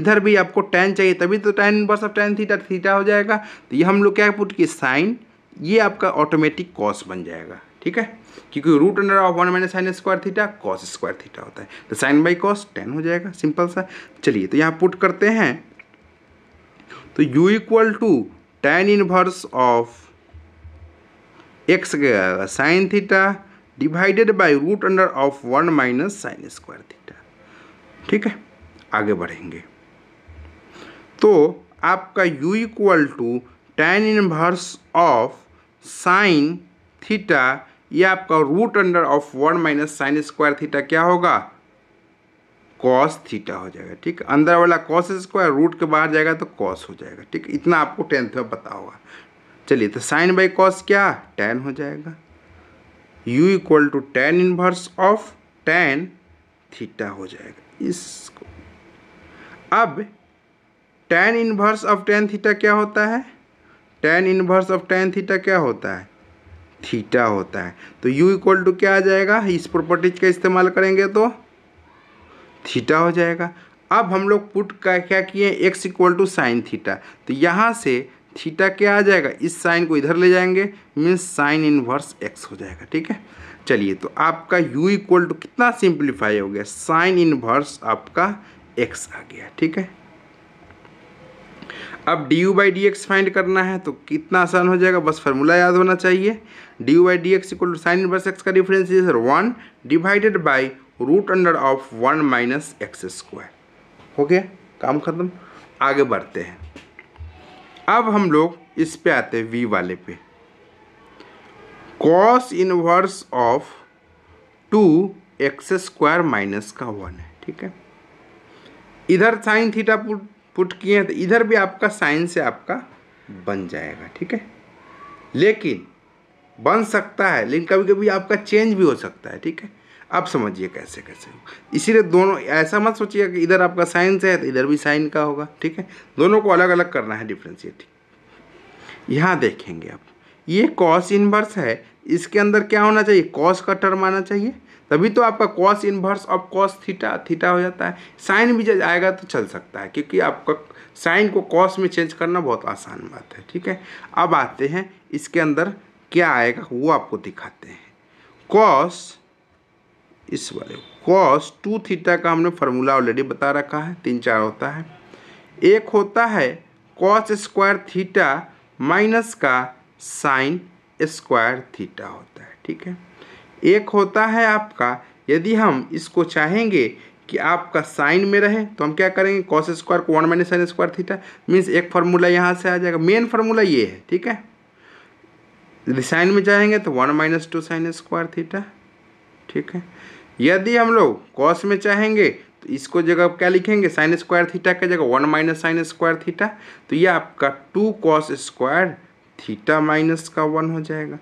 [SPEAKER 1] इधर भी आपको टेन चाहिए तभी तो tan inverse of tan theta theta हो जाएगा तो ये हम लोग क्या पुट किए साइन ये आपका ऑटोमेटिक कॉस बन जाएगा ठीक है क्योंकि root under of one minus sine square theta cos square theta होता है तो साइन बाई कॉस टेन हो जाएगा सिंपल सा चलिए तो यहाँ पुट करते हैं तो u equal to tan inverse of x sine theta divided by root under of one minus sine square theta ठीक है आगे बढ़ेंगे तो आपका u equal to tan inverse of sine theta ये आपका root under of one minus sine square theta क्या होगा कॉस थीटा हो जाएगा ठीक अंदर वाला कॉस स्क्वायर रूट के बाहर जाएगा तो कॉस हो जाएगा ठीक इतना आपको टेंथ में पता होगा चलिए तो साइन बाई कॉस क्या टेन हो जाएगा u equal to tan inverse of tan theta हो जाएगा इसको अब tan inverse of tan theta क्या होता है tan inverse of tan theta क्या होता है थीटा होता है तो u इक्वल टू क्या आ जाएगा इस प्रॉपर्टीज का इस्तेमाल करेंगे तो थीटा हो जाएगा अब हम लोग पुट का क्या किए x equal to sine theta तो यहाँ से थीटा क्या आ जाएगा इस साइन को इधर ले जाएंगे मीन्स साइन इनवर्स एक्स हो जाएगा ठीक है चलिए तो आपका u इक्वल टू कितना सिंप्लीफाई हो गया साइन इनवर्स आपका एक्स आ गया ठीक है अब du यू बाई फाइंड करना है तो कितना आसान हो जाएगा बस फार्मूला याद होना चाहिए du u by D x equal to sine inverse x का डिफरेंस ये सर one divided by root under of one minus x square हो गया काम खत्म आगे बढ़ते हैं अब हम लोग इस पे आते हैं वी वाले पे cos inverse of two x square minus का वन है ठीक है इधर साइन थीटा पुट पुट किए हैं तो इधर भी आपका साइन से आपका बन जाएगा ठीक है लेकिन बन सकता है लेकिन कभी कभी आपका चेंज भी हो सकता है ठीक है आप समझिए कैसे कैसे इसीलिए दोनों ऐसा मत सोचिएगा कि इधर आपका साइंस है तो इधर भी साइन का होगा ठीक है दोनों को अलग अलग करना है डिफ्रेंशिएट यहाँ देखेंगे आप ये कॉस इन्वर्स है इसके अंदर क्या होना चाहिए कॉस का टर्म आना चाहिए तभी तो आपका cos inverse of cos theta theta हो जाता है साइन भी जब आएगा तो चल सकता है क्योंकि आपका साइन को कॉस में चेंज करना बहुत आसान बात है ठीक है अब आते हैं इसके अंदर क्या आएगा वो आपको दिखाते हैं कॉस इस वाले कॉस टू थीटा का हमने फार्मूला ऑलरेडी बता रखा है तीन चार होता है एक होता है कॉस स्क्वायर थीटा माइनस का साइन स्क्वायर थीटा होता है ठीक है एक होता है आपका यदि हम इसको चाहेंगे कि आपका साइन में रहे तो हम क्या करेंगे कॉस स्क्वायर को one minus sine square theta means एक फार्मूला यहाँ से आ जाएगा मेन फार्मूला ये है ठीक है यदि साइन में जाएंगे तो one minus two sine square theta ठीक है यदि हम लोग कॉस में चाहेंगे तो इसको जगह क्या लिखेंगे साइन स्क्वायर थीटा का जगह one minus sine square theta तो ये आपका two cos square theta minus का वन हो जाएगा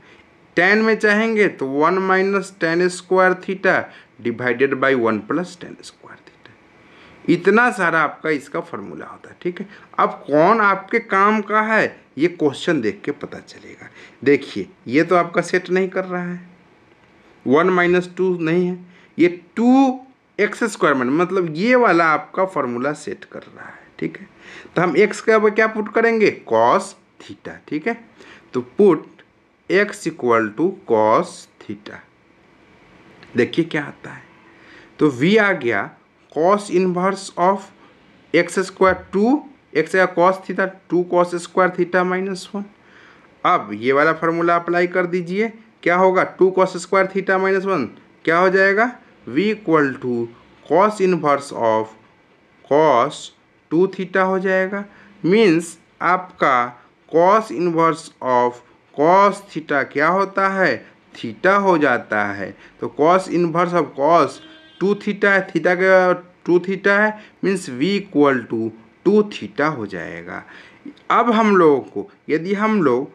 [SPEAKER 1] टेन में चाहेंगे तो one minus tan square theta divided by one plus tan square theta इतना सारा आपका इसका फॉर्मूला होता है ठीक है अब कौन आपके काम का है ये क्वेश्चन देख के पता चलेगा देखिए ये तो आपका सेट नहीं कर रहा है वन माइनस टू नहीं है ये टू एक्स स्क्वायर मतलब ये वाला आपका फॉर्मूला सेट कर रहा है ठीक है तो हम एक्स का क्या पुट करेंगे कॉस थीटा ठीक है तो put x equal to cos theta देखिए क्या आता है तो v आ गया cos inverse of x square two x का cos theta two cos square theta minus one अब ये वाला फार्मूला अप्लाई कर दीजिए क्या होगा two cos square theta minus one क्या हो जाएगा v equal to cos inverse of cos two theta हो जाएगा मीन्स आपका cos inverse of cos theta क्या होता है थीटा हो जाता है तो cos inverse of cos two theta है थीटा के टू थीटा है means v equal to two theta हो जाएगा अब हम लोगों को यदि हम लोग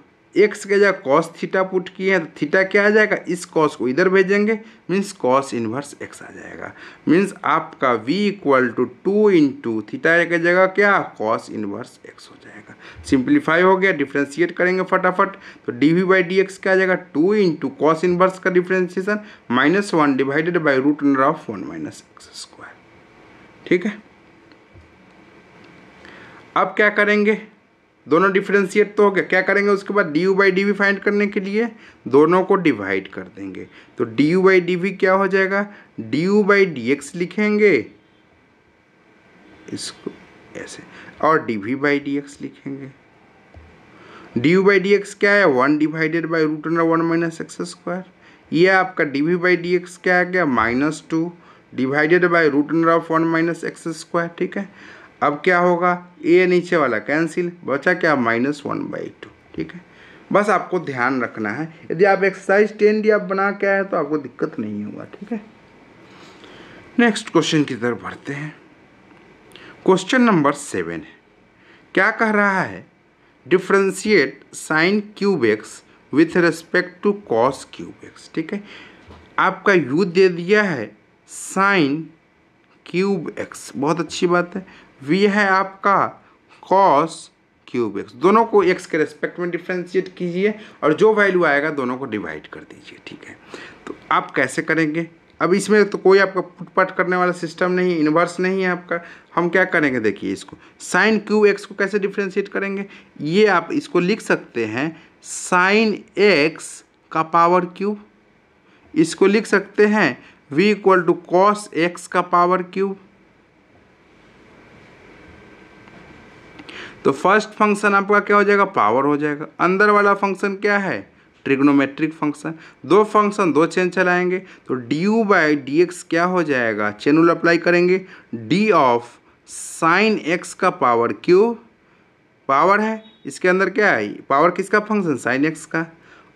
[SPEAKER 1] एक्स के जगह कॉस थीटा पुट किए हैं तो थीटा क्या आ जाएगा इस कॉस को इधर भेजेंगे मीन्स कॉस इनवर्स एक्स आ जाएगा मीन्स आपका v equal to two into theta के जगह क्या कॉस इनवर्स एक्स हो जाएगा सिंप्लीफाई हो गया डिफ्रेंशिएट करेंगे फटाफट तो d we by D x क्या आ जाएगा two into cos inverse का differentiation minus one divided by root under of one minus x square ठीक है अब क्या करेंगे दोनों डिफ्रेंशिएट तो हो गया क्या करेंगे उसके बाद d you by D v find करने के लिए दोनों को डिवाइड कर देंगे तो D you by D v क्या हो जाएगा d you by D x लिखेंगे इसको ऐसे और d we by D x लिखेंगे d you by D x क्या है one divided by root under one minus x square यह आपका D we by D x क्या आ गया minus to divided by root under of one minus x square ठीक है अब क्या होगा ए नीचे वाला कैंसिल बचा क्या माइनस वन बाई टू ठीक है बस आपको ध्यान रखना है यदि आप एक्सरसाइज टेन डी आप बना के आए तो आपको दिक्कत नहीं होगा ठीक है नेक्स्ट क्वेश्चन की तरफ बढ़ते हैं क्वेश्चन नंबर सेवन है क्या कह रहा है differentiate sine cube x with respect to cos cube x ठीक है आपका यू दे दिया है साइन क्यूब एक्स बहुत अच्छी बात है वी है आपका कॉस क्यूब एक्स दोनों को एक्स के रेस्पेक्ट में डिफ्रेंशिएट कीजिए और जो वैल्यू आएगा दोनों को डिवाइड कर दीजिए ठीक है तो आप कैसे करेंगे अब इसमें तो कोई आपका फुटपाट करने वाला सिस्टम नहीं इन्वर्स नहीं है आपका हम क्या करेंगे देखिए इसको साइन क्यू एक्स को कैसे डिफ्रेंशिएट करेंगे ये आप इसको लिख सकते हैं साइन एक्स का पावर क्यूब इसको लिख सकते हैं v equal to cos x का पावर क्यूब तो फर्स्ट फंक्शन आपका क्या हो जाएगा पावर हो जाएगा अंदर वाला फंक्शन क्या है ट्रिग्नोमेट्रिक फंक्शन दो फंक्शन दो चेन चलाएंगे तो D you by D x क्या हो जाएगा चेन रूल अप्लाई करेंगे डी ऑफ साइन एक्स का पावर क्यू पावर है इसके अंदर क्या है पावर किसका फंक्शन साइन एक्स का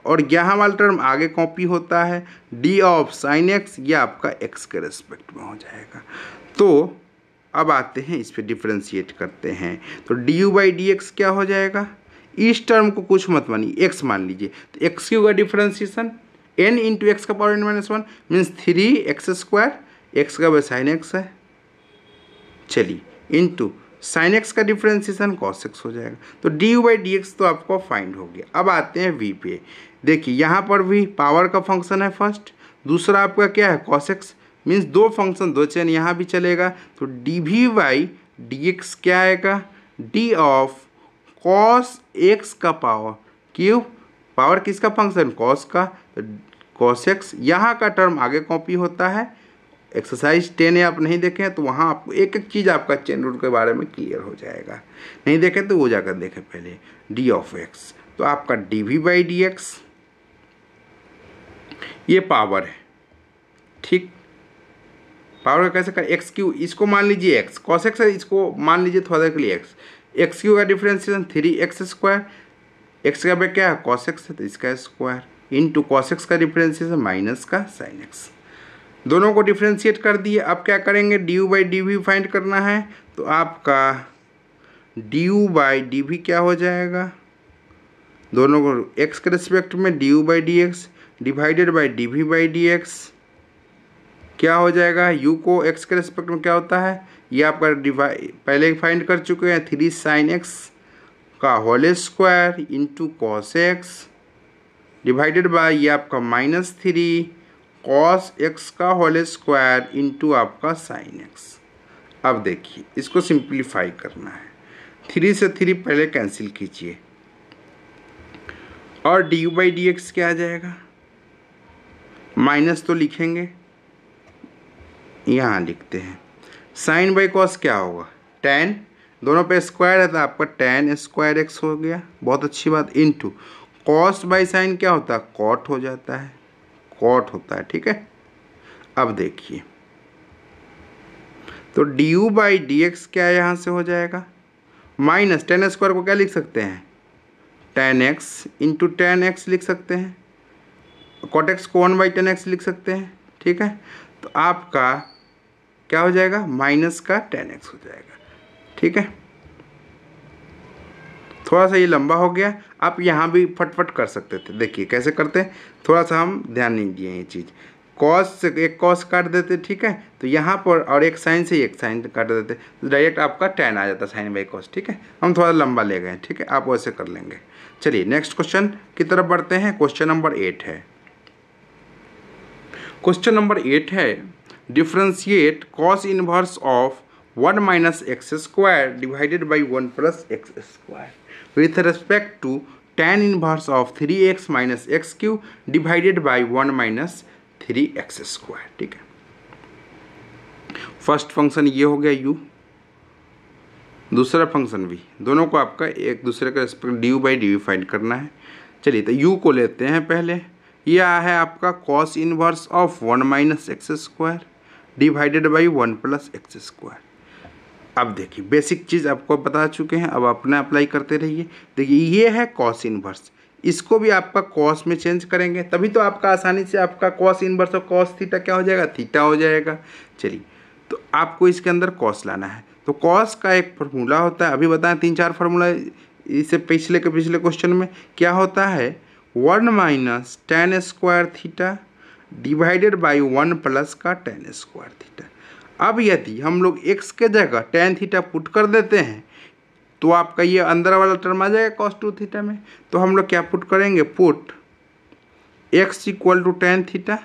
[SPEAKER 1] और यहाँ वाला टर्म आगे कॉपी होता है डी ऑफ साइन एक्स यह आपका एक्स के रेस्पेक्ट में हो जाएगा तो अब आते हैं इस पर डिफ्रेंशिएट करते हैं तो D you by D x क्या हो जाएगा इस टर्म को कुछ मत मानिए एक्स मान लीजिए तो एक्स क्यू का डिफ्रेंसिएशन एन इंटू एक्स का power n minus one means three x square x का वह साइन एक्स है चलिए इंटू साइन एक्स का डिफ्रेंसिएशन कॉस एक्स हो जाएगा तो D you by D x तो आपको फाइंड हो गया अब आते हैं वी पे देखिए यहाँ पर भी पावर का फंक्शन है फर्स्ट दूसरा आपका क्या है कॉस एक्स मीन्स दो फंक्शन दो चेन यहाँ भी चलेगा तो d v by d x क्या आएगा डी ऑफ कॉस एक्स का पावर क्यों पावर किसका फंक्शन कॉस का कॉस तो एक्स यहाँ का टर्म आगे कॉपी होता है एक्सरसाइज टेन आप नहीं देखें तो वहाँ आपको एक एक चीज़ आपका चेन रूल के बारे में क्लियर हो जाएगा नहीं देखें तो वो जाकर देखें पहले डी ऑफ एक्स तो आपका D we by D x ये पावर है ठीक पावर का कैसे कर एक्स क्यू इसको मान लीजिए एक्स कॉस एक्स है इसको मान लीजिए थोड़ा देर के लिए एक्स एक्स क्यू का differentiation three x square x का बैक क्या है कॉस एक्स है तो इसका square into cos x का डिफ्रेंसिएशन माइनस का साइन एक्स दोनों को डिफ्रेंशिएट कर दिए अब क्या करेंगे d you by D v find करना है तो आपका d you by D v क्या हो जाएगा दोनों को एक्स के रिस्पेक्ट में d you by D x divided by D we by D x क्या हो जाएगा यू को एक्स के रेस्पेक्ट में क्या होता है ये आपका डिवाइड पहले फाइंड कर चुके हैं थ्री साइन एक्स का whole square into cos x divided by ये आपका माइनस थ्री कॉस एक्स का होल स्क्वायर इंटू आपका साइन एक्स अब देखिए इसको सिंप्लीफाई करना है थ्री से थ्री पहले कैंसिल कीजिए और d you by D x क्या आ जाएगा माइनस तो लिखेंगे यहाँ लिखते हैं साइन बाई कॉस क्या होगा टेन दोनों पे स्क्वायर है तो आपका टेन स्क्वायर एक्स हो गया बहुत अच्छी बात इनटू कॉस बाई साइन क्या होता है कॉट हो जाता है कॉट होता है ठीक है अब देखिए तो D you by D x क्या यहाँ से हो जाएगा माइनस टेन स्क्वायर को क्या लिख सकते हैं tan x into tan x लिख सकते हैं कॉट एक्स को वन बाई टेन एक्स लिख सकते हैं ठीक है तो आपका क्या हो जाएगा माइनस का टेन एक्स हो जाएगा ठीक है थोड़ा सा ये लंबा हो गया आप यहाँ भी फटफट कर सकते थे देखिए कैसे करते हैं थोड़ा सा हम ध्यान नहीं दिए ये चीज़ कॉस से एक कॉस काट देते ठीक है तो यहाँ पर और एक साइन से एक साइन काट देते तो डायरेक्ट आपका टेन आ जाता साइन बाई कॉस ठीक है हम थोड़ा लंबा ले गए ठीक है आप वैसे कर लेंगे चलिए नेक्स्ट क्वेश्चन की तरफ बढ़ते हैं क्वेश्चन नंबर एट है क्वेश्चन नंबर एट है differentiate cos inverse of 1 minus x square divided by 1 plus x square with respect to tan inverse of 3x minus x cube divided by 1 minus 3x square ठीक है फर्स्ट फंक्शन ये हो गया u दूसरा फंक्शन भी दोनों को आपका एक दूसरे का respect d you by d find करना है चलिए तो u को लेते हैं पहले यह है आपका cos inverse of one minus x square divided by one plus x square अब देखिए बेसिक चीज़ आपको बता चुके हैं अब अपना अप्लाई करते रहिए देखिए ये है कॉस इनवर्स इसको भी आपका कॉस में चेंज करेंगे तभी तो आपका आसानी से आपका कॉस इनवर्स और कॉस थीटा क्या हो जाएगा थीटा हो जाएगा चलिए तो आपको इसके अंदर कॉस लाना है तो कॉस का एक फॉर्मूला होता है अभी बताएं तीन चार फार्मूला इससे पिछले के पिछले क्वेश्चन में क्या होता है one minus tan square theta divided by one plus का टेन स्क्वायर थीटा अब यदि हम लोग एक्स के जगह टेन थीटा पुट कर देते हैं तो आपका ये अंदर वाला टर्म आ जाएगा कॉस टू थीटा में तो हम लोग क्या पुट करेंगे put x equal to tan theta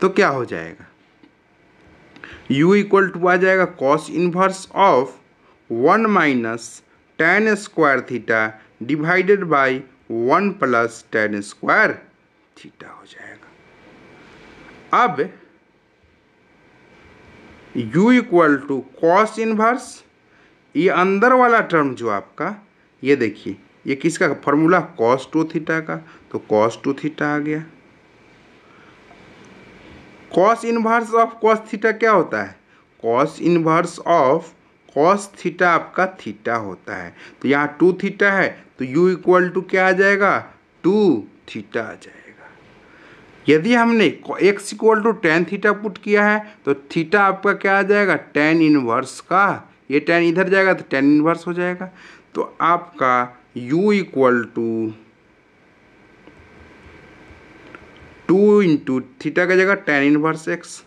[SPEAKER 1] तो क्या हो जाएगा u इक्वल टू आ जाएगा cos inverse of one minus tan square theta divided by one plus tan square theta हो जाएगा अब u equal to cos inverse ये अंदर वाला टर्म जो आपका ये देखिए ये किसका फॉर्मूला कॉस टू थीटा का तो कॉस टू थीटा आ गया cos inverse of cos theta क्या होता है cos inverse of cos theta आपका थीटा होता है तो यहाँ टू थीटा है तो u इक्वल टू क्या आ जाएगा टू थीटा आ जाएगा यदि हमने x equal to tan theta put किया है तो थीटा आपका क्या आ जाएगा टेन इनवर्स का ये टेन इधर जाएगा तो टेन इनवर्स हो जाएगा तो आपका u equal to two into theta का जाएगा टेन इनवर्स एक्स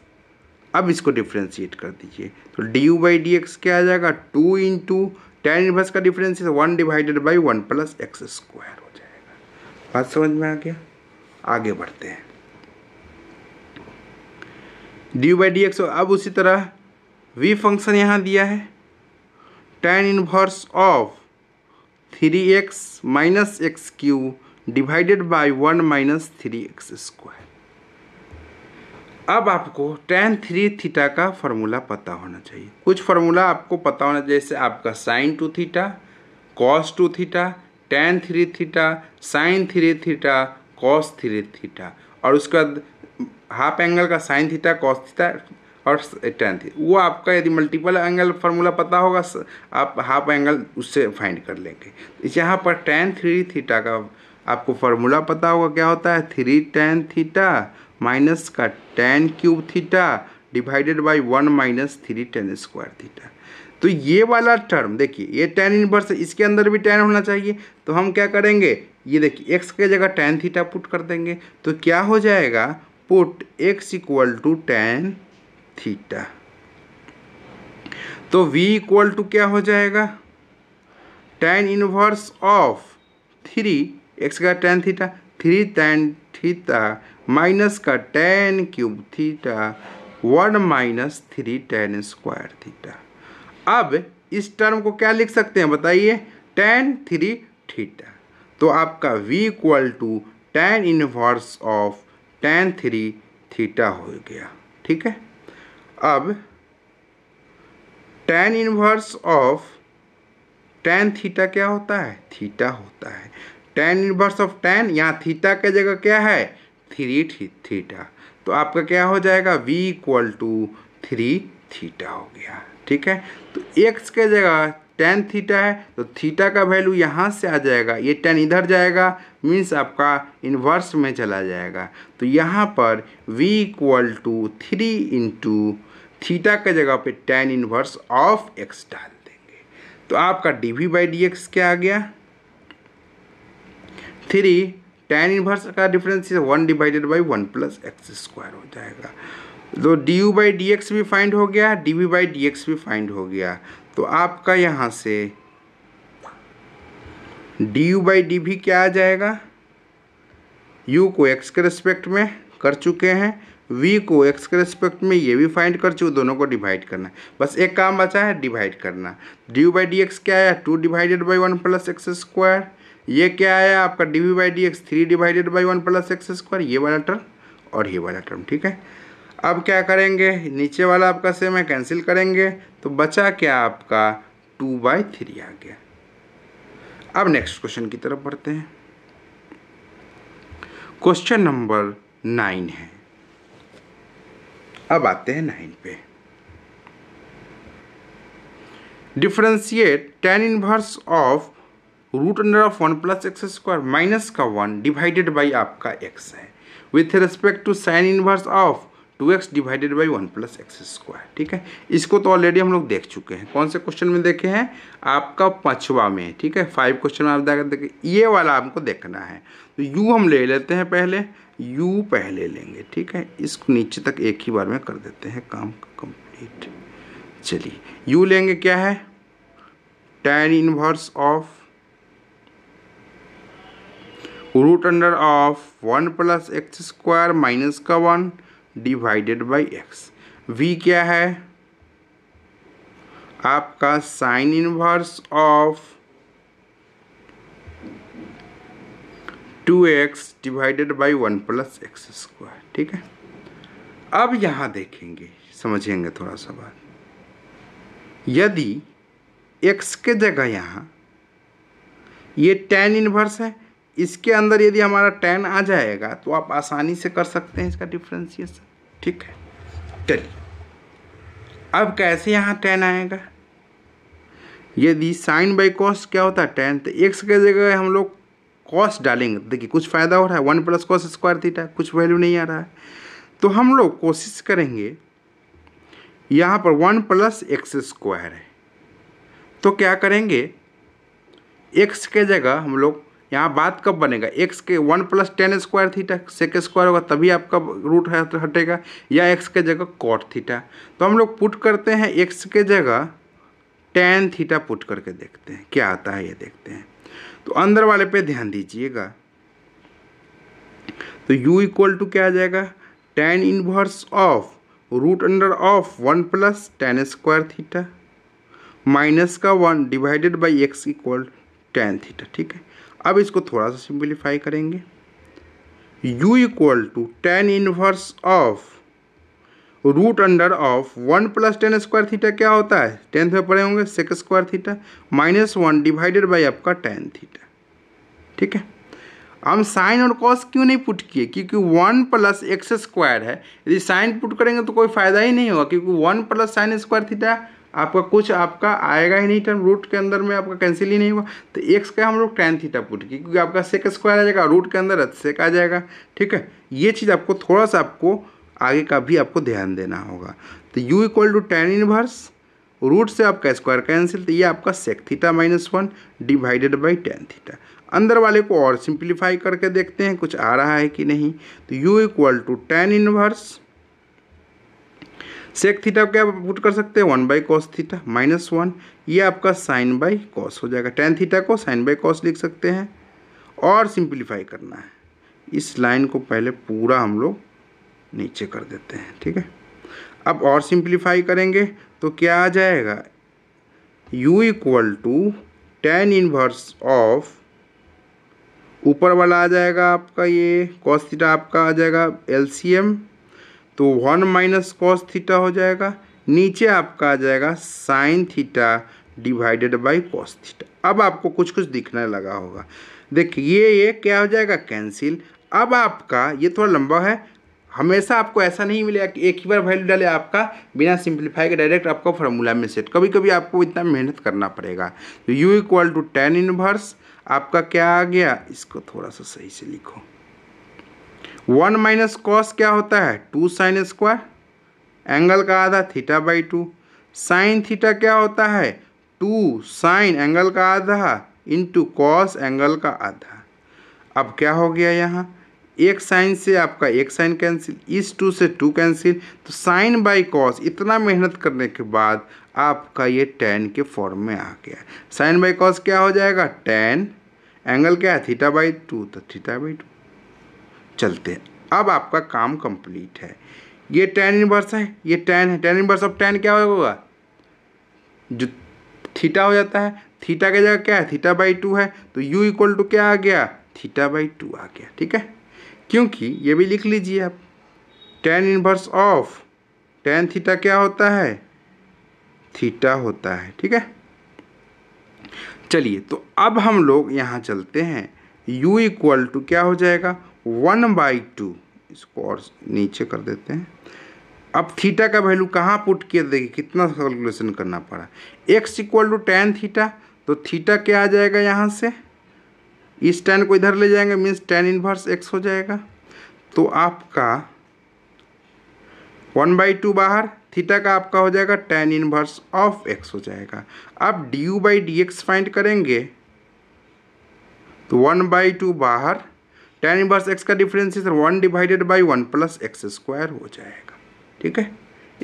[SPEAKER 1] अब इसको डिफ्रेंशिएट कर दीजिए तो D you by D x क्या आ जाएगा टू इंटू टेन इनवर्स का difference one divided by one plus x square हो जाएगा बात समझ में आ गया आगे बढ़ते हैं डी बाई डी एक्स अब उसी तरह वी फंक्शन यहाँ दिया है tan inverse of three x minus x cube divided by one minus three x square अब आपको टेन थ्री थीटा का फॉर्मूला पता होना चाहिए कुछ फार्मूला आपको पता होना चाहिए जैसे आपका sine two theta cos two theta tan three theta sine three theta cos three theta और उसके बाद हाफ एंगल का साइन थीटा कॉस थीटा और टेन थीटा वो आपका यदि मल्टीपल एंगल फार्मूला पता होगा आप हाफ एंगल उससे फाइंड कर लेंगे यहाँ पर टेन थ्री थीटा का आपको फार्मूला पता होगा क्या होता है थ्री टेन थीटा माइनस का tan cube theta divided by one minus three tan square theta तो ये वाला टर्म देखिए ये टेन इनवर्स इसके अंदर भी टेन होना चाहिए तो हम क्या करेंगे ये देखिए एक्स के जगह टेन थीटा पुट कर देंगे तो क्या हो जाएगा put x equal to tan theta तो v इक्वल टू क्या हो जाएगा tan inverse of three x का tan theta three tan theta minus का tan cube theta one minus three tan square theta अब इस टर्म को क्या लिख सकते हैं बताइए टेन थ्री थीटा तो आपका v equal to tan inverse of tan three theta हो गया ठीक है अब tan inverse of tan theta क्या होता है थीटा होता है टेन इन्वर्स ऑफ टेन यहाँ थीटा के जगह क्या है थ्री थी, थीटा तो आपका क्या हो जाएगा v equal to three theta हो गया ठीक है तो x के जगह टेन थीटा है तो थीटा का वैल्यू यहाँ से आ जाएगा ये टेन इधर जाएगा मीन्स आपका इन्वर्स में चला जाएगा तो यहाँ पर v equal to three into theta के जगह पे टेन इन्वर्स ऑफ x डाल देंगे तो आपका D we by D x क्या आ गया थ्री टेन इन्वर्स का difference one divided by one plus x square हो जाएगा तो D you by D x भी फाइंड हो गया D we by D x भी फाइंड हो गया तो आपका यहाँ से डी यू बाई डी भी क्या आ जाएगा यू को एक्स के रेस्पेक्ट में कर चुके हैं वी को एक्स के रेस्पेक्ट में ये भी फाइंड कर चुके दोनों को डिवाइड करना है बस एक काम बचा है डिवाइड करना d you by D x क्या आया two divided by one plus x square ये क्या आया आपका D we by D x three divided by one plus x square ये वाला टर्म और ये वाला टर्म ठीक है अब क्या करेंगे नीचे वाला आपका सेम है कैंसिल करेंगे तो बचा क्या आपका टू बाई थ्री आ गया अब नेक्स्ट क्वेश्चन की तरफ बढ़ते हैं क्वेश्चन नंबर नाइन है अब आते हैं नाइन पे differentiate tan inverse of root under of one plus x square minus का वन डिवाइडेड बाई आपका एक्स है with respect to sine inverse of two x divided by one plus x square ठीक है इसको तो ऑलरेडी हम लोग देख चुके हैं कौन से क्वेश्चन में देखे हैं आपका पचवा में ठीक है फाइव क्वेश्चन में आप देखें ये वाला हमको देखना है तो यू हम ले लेते हैं पहले यू पहले लेंगे ठीक है इसको नीचे तक एक ही बार में कर देते हैं काम कंप्लीट चलिए यू लेंगे क्या है tan inverse of root under of one plus x square minus का one divided by x v क्या है आपका sine inverse of two x divided by one plus x square ठीक है अब यहां देखेंगे समझेंगे थोड़ा सा बात यदि एक्स के जगह यहां ये टेन इन्वर्स है इसके अंदर यदि हमारा टेन आ जाएगा तो आप आसानी से कर सकते हैं इसका डिफ्रेंसिएशन ठीक है चलिए अब कैसे यहाँ टेन आएगा यदि साइन बाई कॉस्ट क्या होता है टेन तो एक्स के जगह हम लोग कॉस्ट डालेंगे देखिए कुछ फ़ायदा हो रहा है one plus cos square theta कुछ वैल्यू नहीं आ रहा है तो हम लोग कोशिश करेंगे यहाँ पर वन प्लस एक्स स्क्वायर है तो क्या करेंगे एक्स के जगह हम लोग यहाँ बात कब बनेगा एक्स के one plus tan square theta sec square होगा तभी आपका रूट हटेगा या एक्स के जगह कॉट थीटा तो हम लोग पुट करते हैं एक्स के जगह टेन थीटा पुट करके देखते हैं क्या आता है ये देखते हैं तो अंदर वाले पे ध्यान दीजिएगा तो u इक्वल टू क्या आ जाएगा tan inverse of root under of one plus tan square theta minus का one divided by x equal tan theta ठीक है अब इसको थोड़ा सा सिंप्लीफाई करेंगे u equal to tan inverse of root under of one plus tan square theta क्या होता है टेंथ में पड़े होंगे sec square theta minus one divided by आपका टेन थीटा ठीक है हम साइन और कॉस क्यों नहीं पुट किए क्योंकि वन प्लस एक्स स्क्वायर है यदि साइन पुट करेंगे तो कोई फायदा ही नहीं होगा क्योंकि one plus sine square theta आपका कुछ आपका आएगा ही नहीं टर्म रूट के अंदर में आपका कैंसिल ही नहीं होगा तो एक्स का हम लोग टेन थीटा पुट किए क्योंकि आपका सेक स्क्वायर आ जाएगा रूट के अंदर सेक आ जाएगा ठीक है ये चीज़ आपको थोड़ा सा आपको आगे का भी आपको ध्यान देना होगा तो u equal to tan inverse root से आपका स्क्वायर कैंसिल तो ये आपका sec theta minus one divided by tan theta अंदर वाले को और सिंप्लीफाई करके देखते हैं कुछ आ रहा है कि नहीं तो u equal to tan inverse sec theta क्या पुट कर सकते हैं one by cos theta minus one ये आपका साइन बाई कॉस हो जाएगा टेन थीटा को साइन बाई कॉस लिख सकते हैं और सिंप्लीफाई करना है इस लाइन को पहले पूरा हम लोग नीचे कर देते हैं ठीक है अब और सिंप्लीफाई करेंगे तो क्या आ जाएगा u equal to tan inverse of ऊपर वाला आ जाएगा आपका ये कॉस थीटा आपका आ जाएगा एम तो वन माइनस कॉस थीटा हो जाएगा नीचे आपका आ जाएगा sine theta divided by cos theta अब आपको कुछ कुछ दिखने लगा होगा देखिए ये ये क्या हो जाएगा कैंसिल अब आपका ये थोड़ा लंबा है हमेशा आपको ऐसा नहीं मिलेगा कि एक ही बार वैल्यू डाले आपका बिना सिंप्लीफाई के डायरेक्ट आपको फार्मूला में सेट कभी कभी आपको इतना मेहनत करना पड़ेगा तो u equal to tan inverse आपका क्या आ गया इसको थोड़ा सा सही से लिखो वन माइनस कॉस क्या होता है टू साइन स्क्वायर एंगल का आधा theta by two sine theta क्या होता है टू साइन एंगल का आधा इंटू कॉस एंगल का आधा अब क्या हो गया यहाँ एक साइन से आपका एक साइन कैंसिल इस टू से टू कैंसिल तो साइन बाई कॉस इतना मेहनत करने के बाद आपका ये टेन के फॉर्म में आ गया साइन बाई कॉस क्या हो जाएगा टेन एंगल क्या है थीटा बाई टू तो थीटा बाई टू चलते हैं अब आपका काम कंप्लीट है ये टेन इनवर्स है ये टेन है टेन इनवर्स ऑफ टेन क्या होगा जो थीटा हो जाता है थीटा की जगह क्या है थीटा बाई टू है तो u इक्वल टू क्या आ गया थीटा बाई टू आ गया ठीक है क्योंकि ये भी लिख लीजिए आप tan inverse of tan theta क्या होता है थीटा होता है ठीक है चलिए तो अब हम लोग यहाँ चलते हैं u इक्वल टू क्या हो जाएगा वन बाई टू इसको और नीचे कर देते हैं अब थीटा का वैल्यू कहाँ पुट किया देखिए कितना कैलकुलेशन करना पड़ा x equal to tan theta तो थीटा क्या आ जाएगा यहाँ से इस टेन को इधर ले जाएंगे मीन्स टेन इनवर्स एक्स हो जाएगा तो आपका वन बाई टू बाहर थीटा का आपका हो जाएगा टेन इनवर्स ऑफ एक्स हो जाएगा आप d you by D x find करेंगे तो वन बाई टू बाहर टेन इनवर्स एक्स का डिफरेंस इधर one divided by one plus x square हो जाएगा ठीक है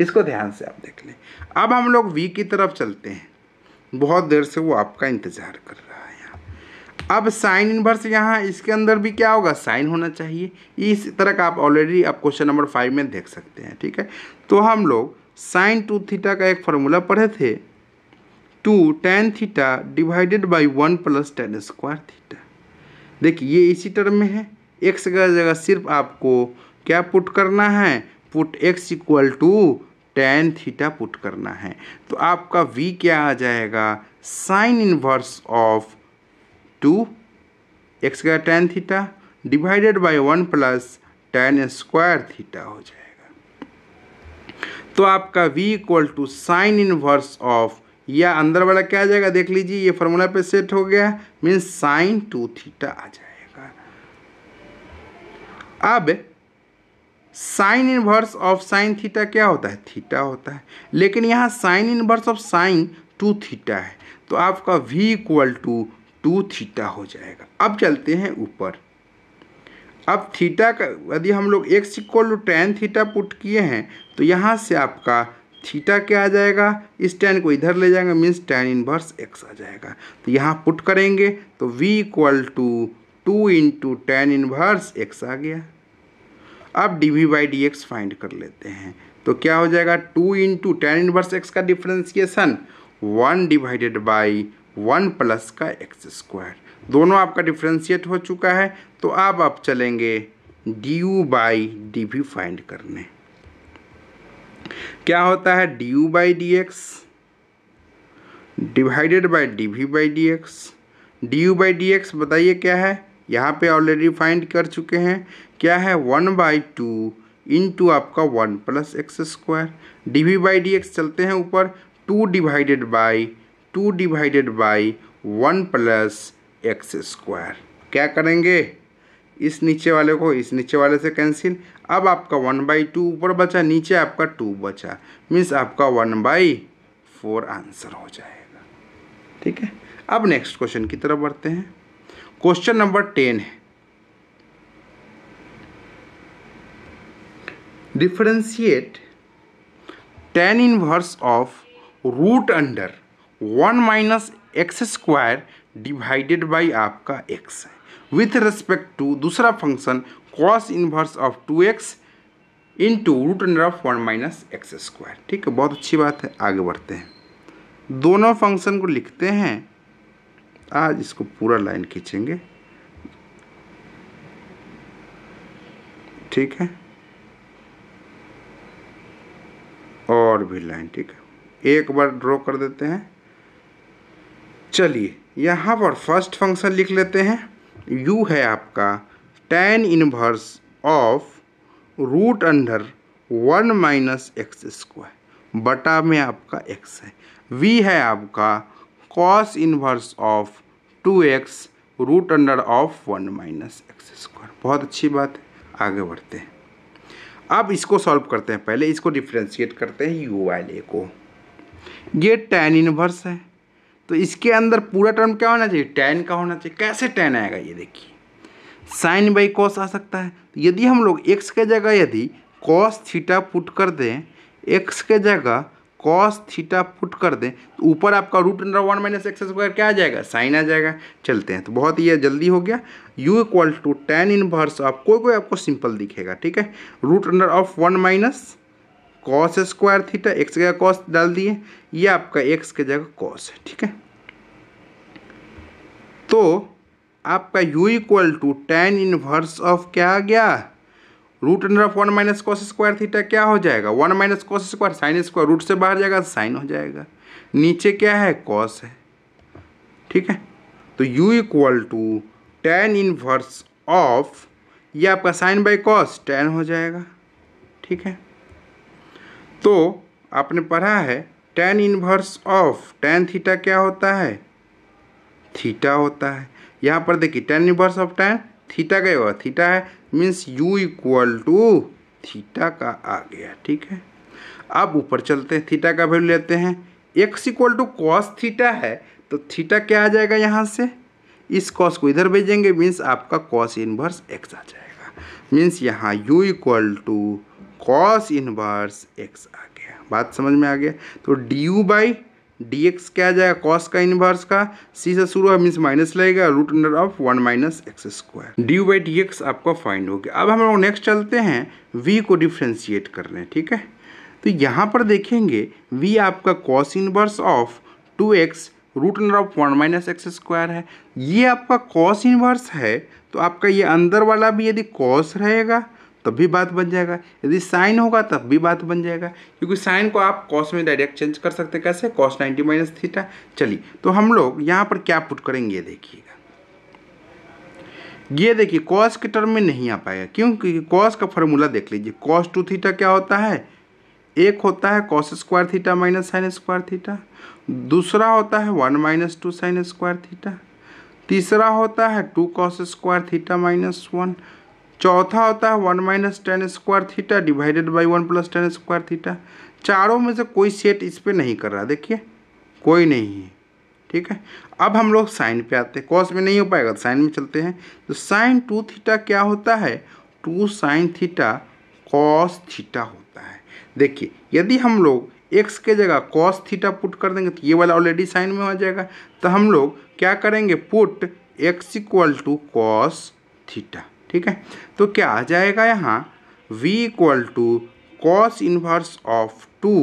[SPEAKER 1] इसको ध्यान से आप देख लें अब हम लोग वी की तरफ चलते हैं बहुत देर से वो आपका इंतज़ार कर रहा है यहाँ अब साइन इनवर्स यहाँ इसके अंदर भी क्या होगा साइन होना चाहिए इस तरह का आप ऑलरेडी आप क्वेश्चन नंबर फाइव में देख सकते हैं ठीक है तो हम लोग साइन टू थीटा का एक फॉर्मूला पढ़े थे two tan theta divided by one plus tan square theta देखिए ये इसी टर्म में है एक्स का जगह सिर्फ आपको क्या पुट करना है put x equal to tan theta put करना है तो आपका v क्या आ जाएगा sine inverse of two x का tan theta divided by one plus tan square theta हो जाएगा तो आपका v equal to sine inverse of या अंदर वाला क्या आ जाएगा देख लीजिए ये फॉर्मूला पे सेट हो गया मीन्स साइन टू थीटा आ जाएगा अब sine inverse of sine theta क्या होता है थीटा होता है लेकिन यहाँ sine inverse of sine two theta है तो आपका v equal to two theta हो जाएगा अब चलते हैं ऊपर अब थीटा का यदि हम लोग x equal to tan theta put किए हैं तो यहाँ से आपका थीटा क्या आ जाएगा इस टैन को इधर ले जाएंगे मीन्स टैन इनवर्स एक्स आ जाएगा तो यहाँ पुट करेंगे तो we equal to two into tan inverse x आ गया अब d we by D x find कर लेते हैं तो क्या हो जाएगा two into tan inverse x का differentiation one divided by one plus का एक्स स्क्वायर दोनों आपका डिफ्रेंशिएट हो चुका है तो अब आप चलेंगे d you by D v find करने क्या होता है d you by D x divided by D we by D x D you by D x बताइए क्या है यहाँ पे ऑलरेडी फाइंड कर चुके हैं क्या है one by two into आपका one plus x square d we by D x चलते हैं ऊपर two divided by two divided by one plus x square क्या करेंगे इस नीचे वाले को इस नीचे वाले से कैंसिल अब आपका वन बाई टू ऊपर बचा नीचे आपका टू बचा मीन्स आपका वन बाई फोर आंसर हो जाएगा ठीक है अब नेक्स्ट क्वेश्चन की तरफ बढ़ते हैं क्वेश्चन नंबर टेन है differentiate tan inverse of root under one minus x square divided by आपका एक्स है विथ रिस्पेक्ट टू दूसरा function cos inverse of two x into root under of one minus x square ठीक है बहुत अच्छी बात है आगे बढ़ते हैं दोनों फंक्शन को लिखते हैं आज इसको पूरा लाइन खींचेंगे ठीक है और भी लाइन ठीक है एक बार ड्रॉ कर देते हैं चलिए यहाँ पर फर्स्ट फंक्शन लिख लेते हैं यू है आपका tan inverse of root under one minus x square बटा में आपका एक्स है वी है आपका cos inverse of two x root under of one minus x square बहुत अच्छी बात है आगे बढ़ते हैं अब इसको सॉल्व करते हैं पहले इसको डिफ्रेंशिएट करते हैं यू वाले को ये टेन इनवर्स है तो इसके अंदर पूरा टर्म क्या होना चाहिए टेन का होना चाहिए कैसे टेन आएगा ये देखिए साइन बाई कॉस आ सकता है तो यदि हम लोग एक्स के जगह यदि कॉस थीटा पुट कर दें एक्स के जगह कॉस थीटा पुट कर दें तो ऊपर आपका root under one minus x square क्या आ जाएगा साइन आ जाएगा चलते हैं तो बहुत ही जल्दी हो गया u equal to tan inverse आप कोई कोई आपको सिंपल दिखेगा ठीक है root under of one minus cos square theta x की जगह कॉस डाल दिए ये आपका एक्स की जगह कॉस है ठीक है तो आपका u equal to tan inverse of क्या आ गया root under of one minus cos square theta क्या हो जाएगा one minus cos square sine square root से बाहर जाएगा साइन हो जाएगा नीचे क्या है कॉस है ठीक है तो u equal to tan inverse of ये आपका साइन बाई कॉस टेन हो जाएगा ठीक है तो आपने पढ़ा है tan inverse of tan theta क्या होता है थीटा होता है यहाँ पर देखिए tan inverse of tan theta का हुआ थीटा है means u equal to theta का आ गया ठीक है अब ऊपर चलते हैं थीटा का वैल्यू लेते हैं x equal to cos theta है तो थीटा क्या आ जाएगा यहाँ से इस कॉस को इधर भेजेंगे मीन्स आपका कॉस इनवर्स एक्स आ जाएगा मीन्स यहाँ u equal to cos inverse x आ गया बात समझ में आ गया तो D you by D x क्या आ जाएगा कॉस का इनवर्स का सी से शुरू है मीन्स माइनस लगेगा root under of one minus x square D you by D x आपका फाइंड हो गया अब हम लोग नेक्स्ट चलते हैं वी को डिफ्रेंशिएट कर रहे हैं ठीक है तो यहाँ पर देखेंगे वी आपका cos inverse of two x root under of one minus x square है ये आपका कॉस इनवर्स है तो आपका ये अंदर वाला भी यदि कॉस रहेगा तब भी बात बन जाएगा यदि साइन होगा तब भी बात बन जाएगा क्योंकि साइन को आप कॉस में डायरेक्ट चेंज कर सकते हैं कैसे कॉस नाइन्टी माइनस थीटा चलिए तो हम लोग यहाँ पर क्या पुट करेंगे ये देखिएगा ये देखिए कॉस के टर्म में नहीं आ पाएगा क्योंकि कॉस का फॉर्मूला देख लीजिए कॉस टू थीटा क्या होता है एक होता है cos square theta minus sine square theta दूसरा होता है one minus two sine square theta तीसरा होता है two cos square theta minus one चौथा होता है one minus tan square theta divided by one plus tan square theta चारों में से कोई सेट इस पर नहीं कर रहा देखिए कोई नहीं है ठीक है अब हम लोग साइन पे आते हैं कॉस में नहीं हो पाएगा तो साइन में चलते हैं तो साइन टू थीटा क्या होता है two sine theta cos theta होता है देखिए यदि हम लोग एक्स के जगह कॉस थीटा पुट कर देंगे तो ये वाला ऑलरेडी साइन में हो जाएगा तो हम लोग क्या करेंगे put x equal to cos theta ठीक है तो क्या आ जाएगा यहाँ v equal to cos inverse of two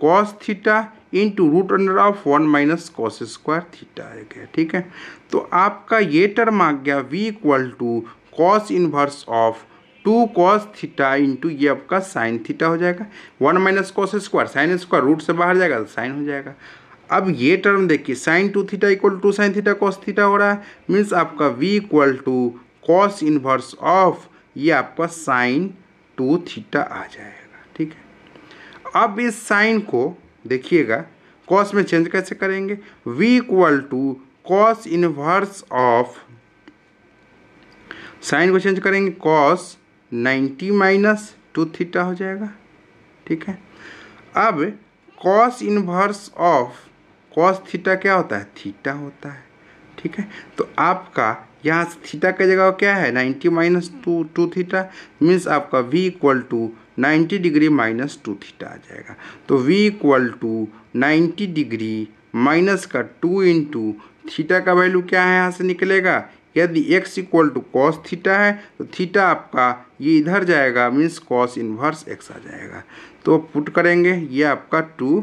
[SPEAKER 1] cos theta into root under of one minus cos square theta आ गया ठीक है तो आपका ये टर्म आ गया v equal to cos inverse of two cos theta into ये आपका साइन थीटा हो जाएगा one minus cos square sine square root से बाहर जाएगा तो साइन हो जाएगा अब ये टर्म देखिए sine two theta equal to sine theta cos theta हो रहा है मीन्स आपका v equal to cos inverse of ये आपका साइन टू थीटा आ जाएगा ठीक है अब इस साइन को देखिएगा कॉस में चेंज कैसे करेंगे v equal to cos inverse of sine को चेंज करेंगे कॉस 90 माइनस टू थीटा हो जाएगा ठीक है अब cos inverse of cos theta क्या होता है थीटा होता है ठीक है तो आपका यहाँ से थीटा का जगह क्या है ninety minus two two theta means आपका v equal to ninety degree minus to theta आ जाएगा तो we equal to ninety degree माइनस का टू इंटू थीटा का वैल्यू क्या है यहाँ से निकलेगा यदि x equal to cos theta है तो थीटा आपका ये इधर जाएगा मीन्स कॉस इन्वर्स x आ जाएगा तो पुट करेंगे ये आपका टू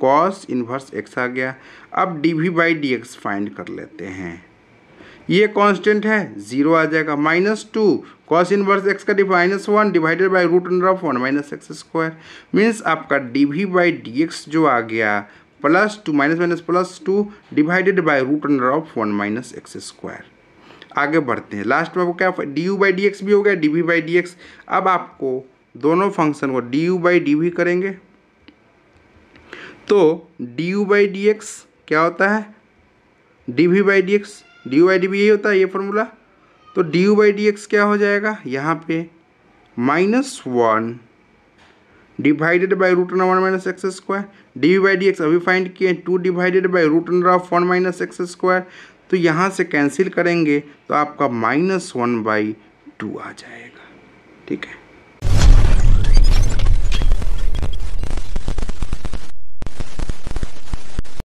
[SPEAKER 1] कॉस इन्वर्स एक्स आ गया अब d we by D x find कर लेते हैं ये कांस्टेंट है जीरो आ जाएगा minus two cos inverse x का minus one divided by root under of one minus x square means आपका D we by D x जो आ गया plus two minus minus plus two divided by root under of one minus x square आगे बढ़ते हैं लास्ट में आपको क्या D you by D x भी हो गया D we by D X अब आपको दोनों फंक्शन को D you by D V करेंगे तो D you by D x क्या होता है D we by D x D U D भी यही होता है ये फॉर्मूला तो D you by D x क्या हो जाएगा यहाँ पे minus one divided by root under one minus x square D you by D X अभी फाइंड किए to divided by root under of one minus x square तो यहाँ से कैंसिल करेंगे तो आपका माइनस वन बाई टू आ जाएगा ठीक है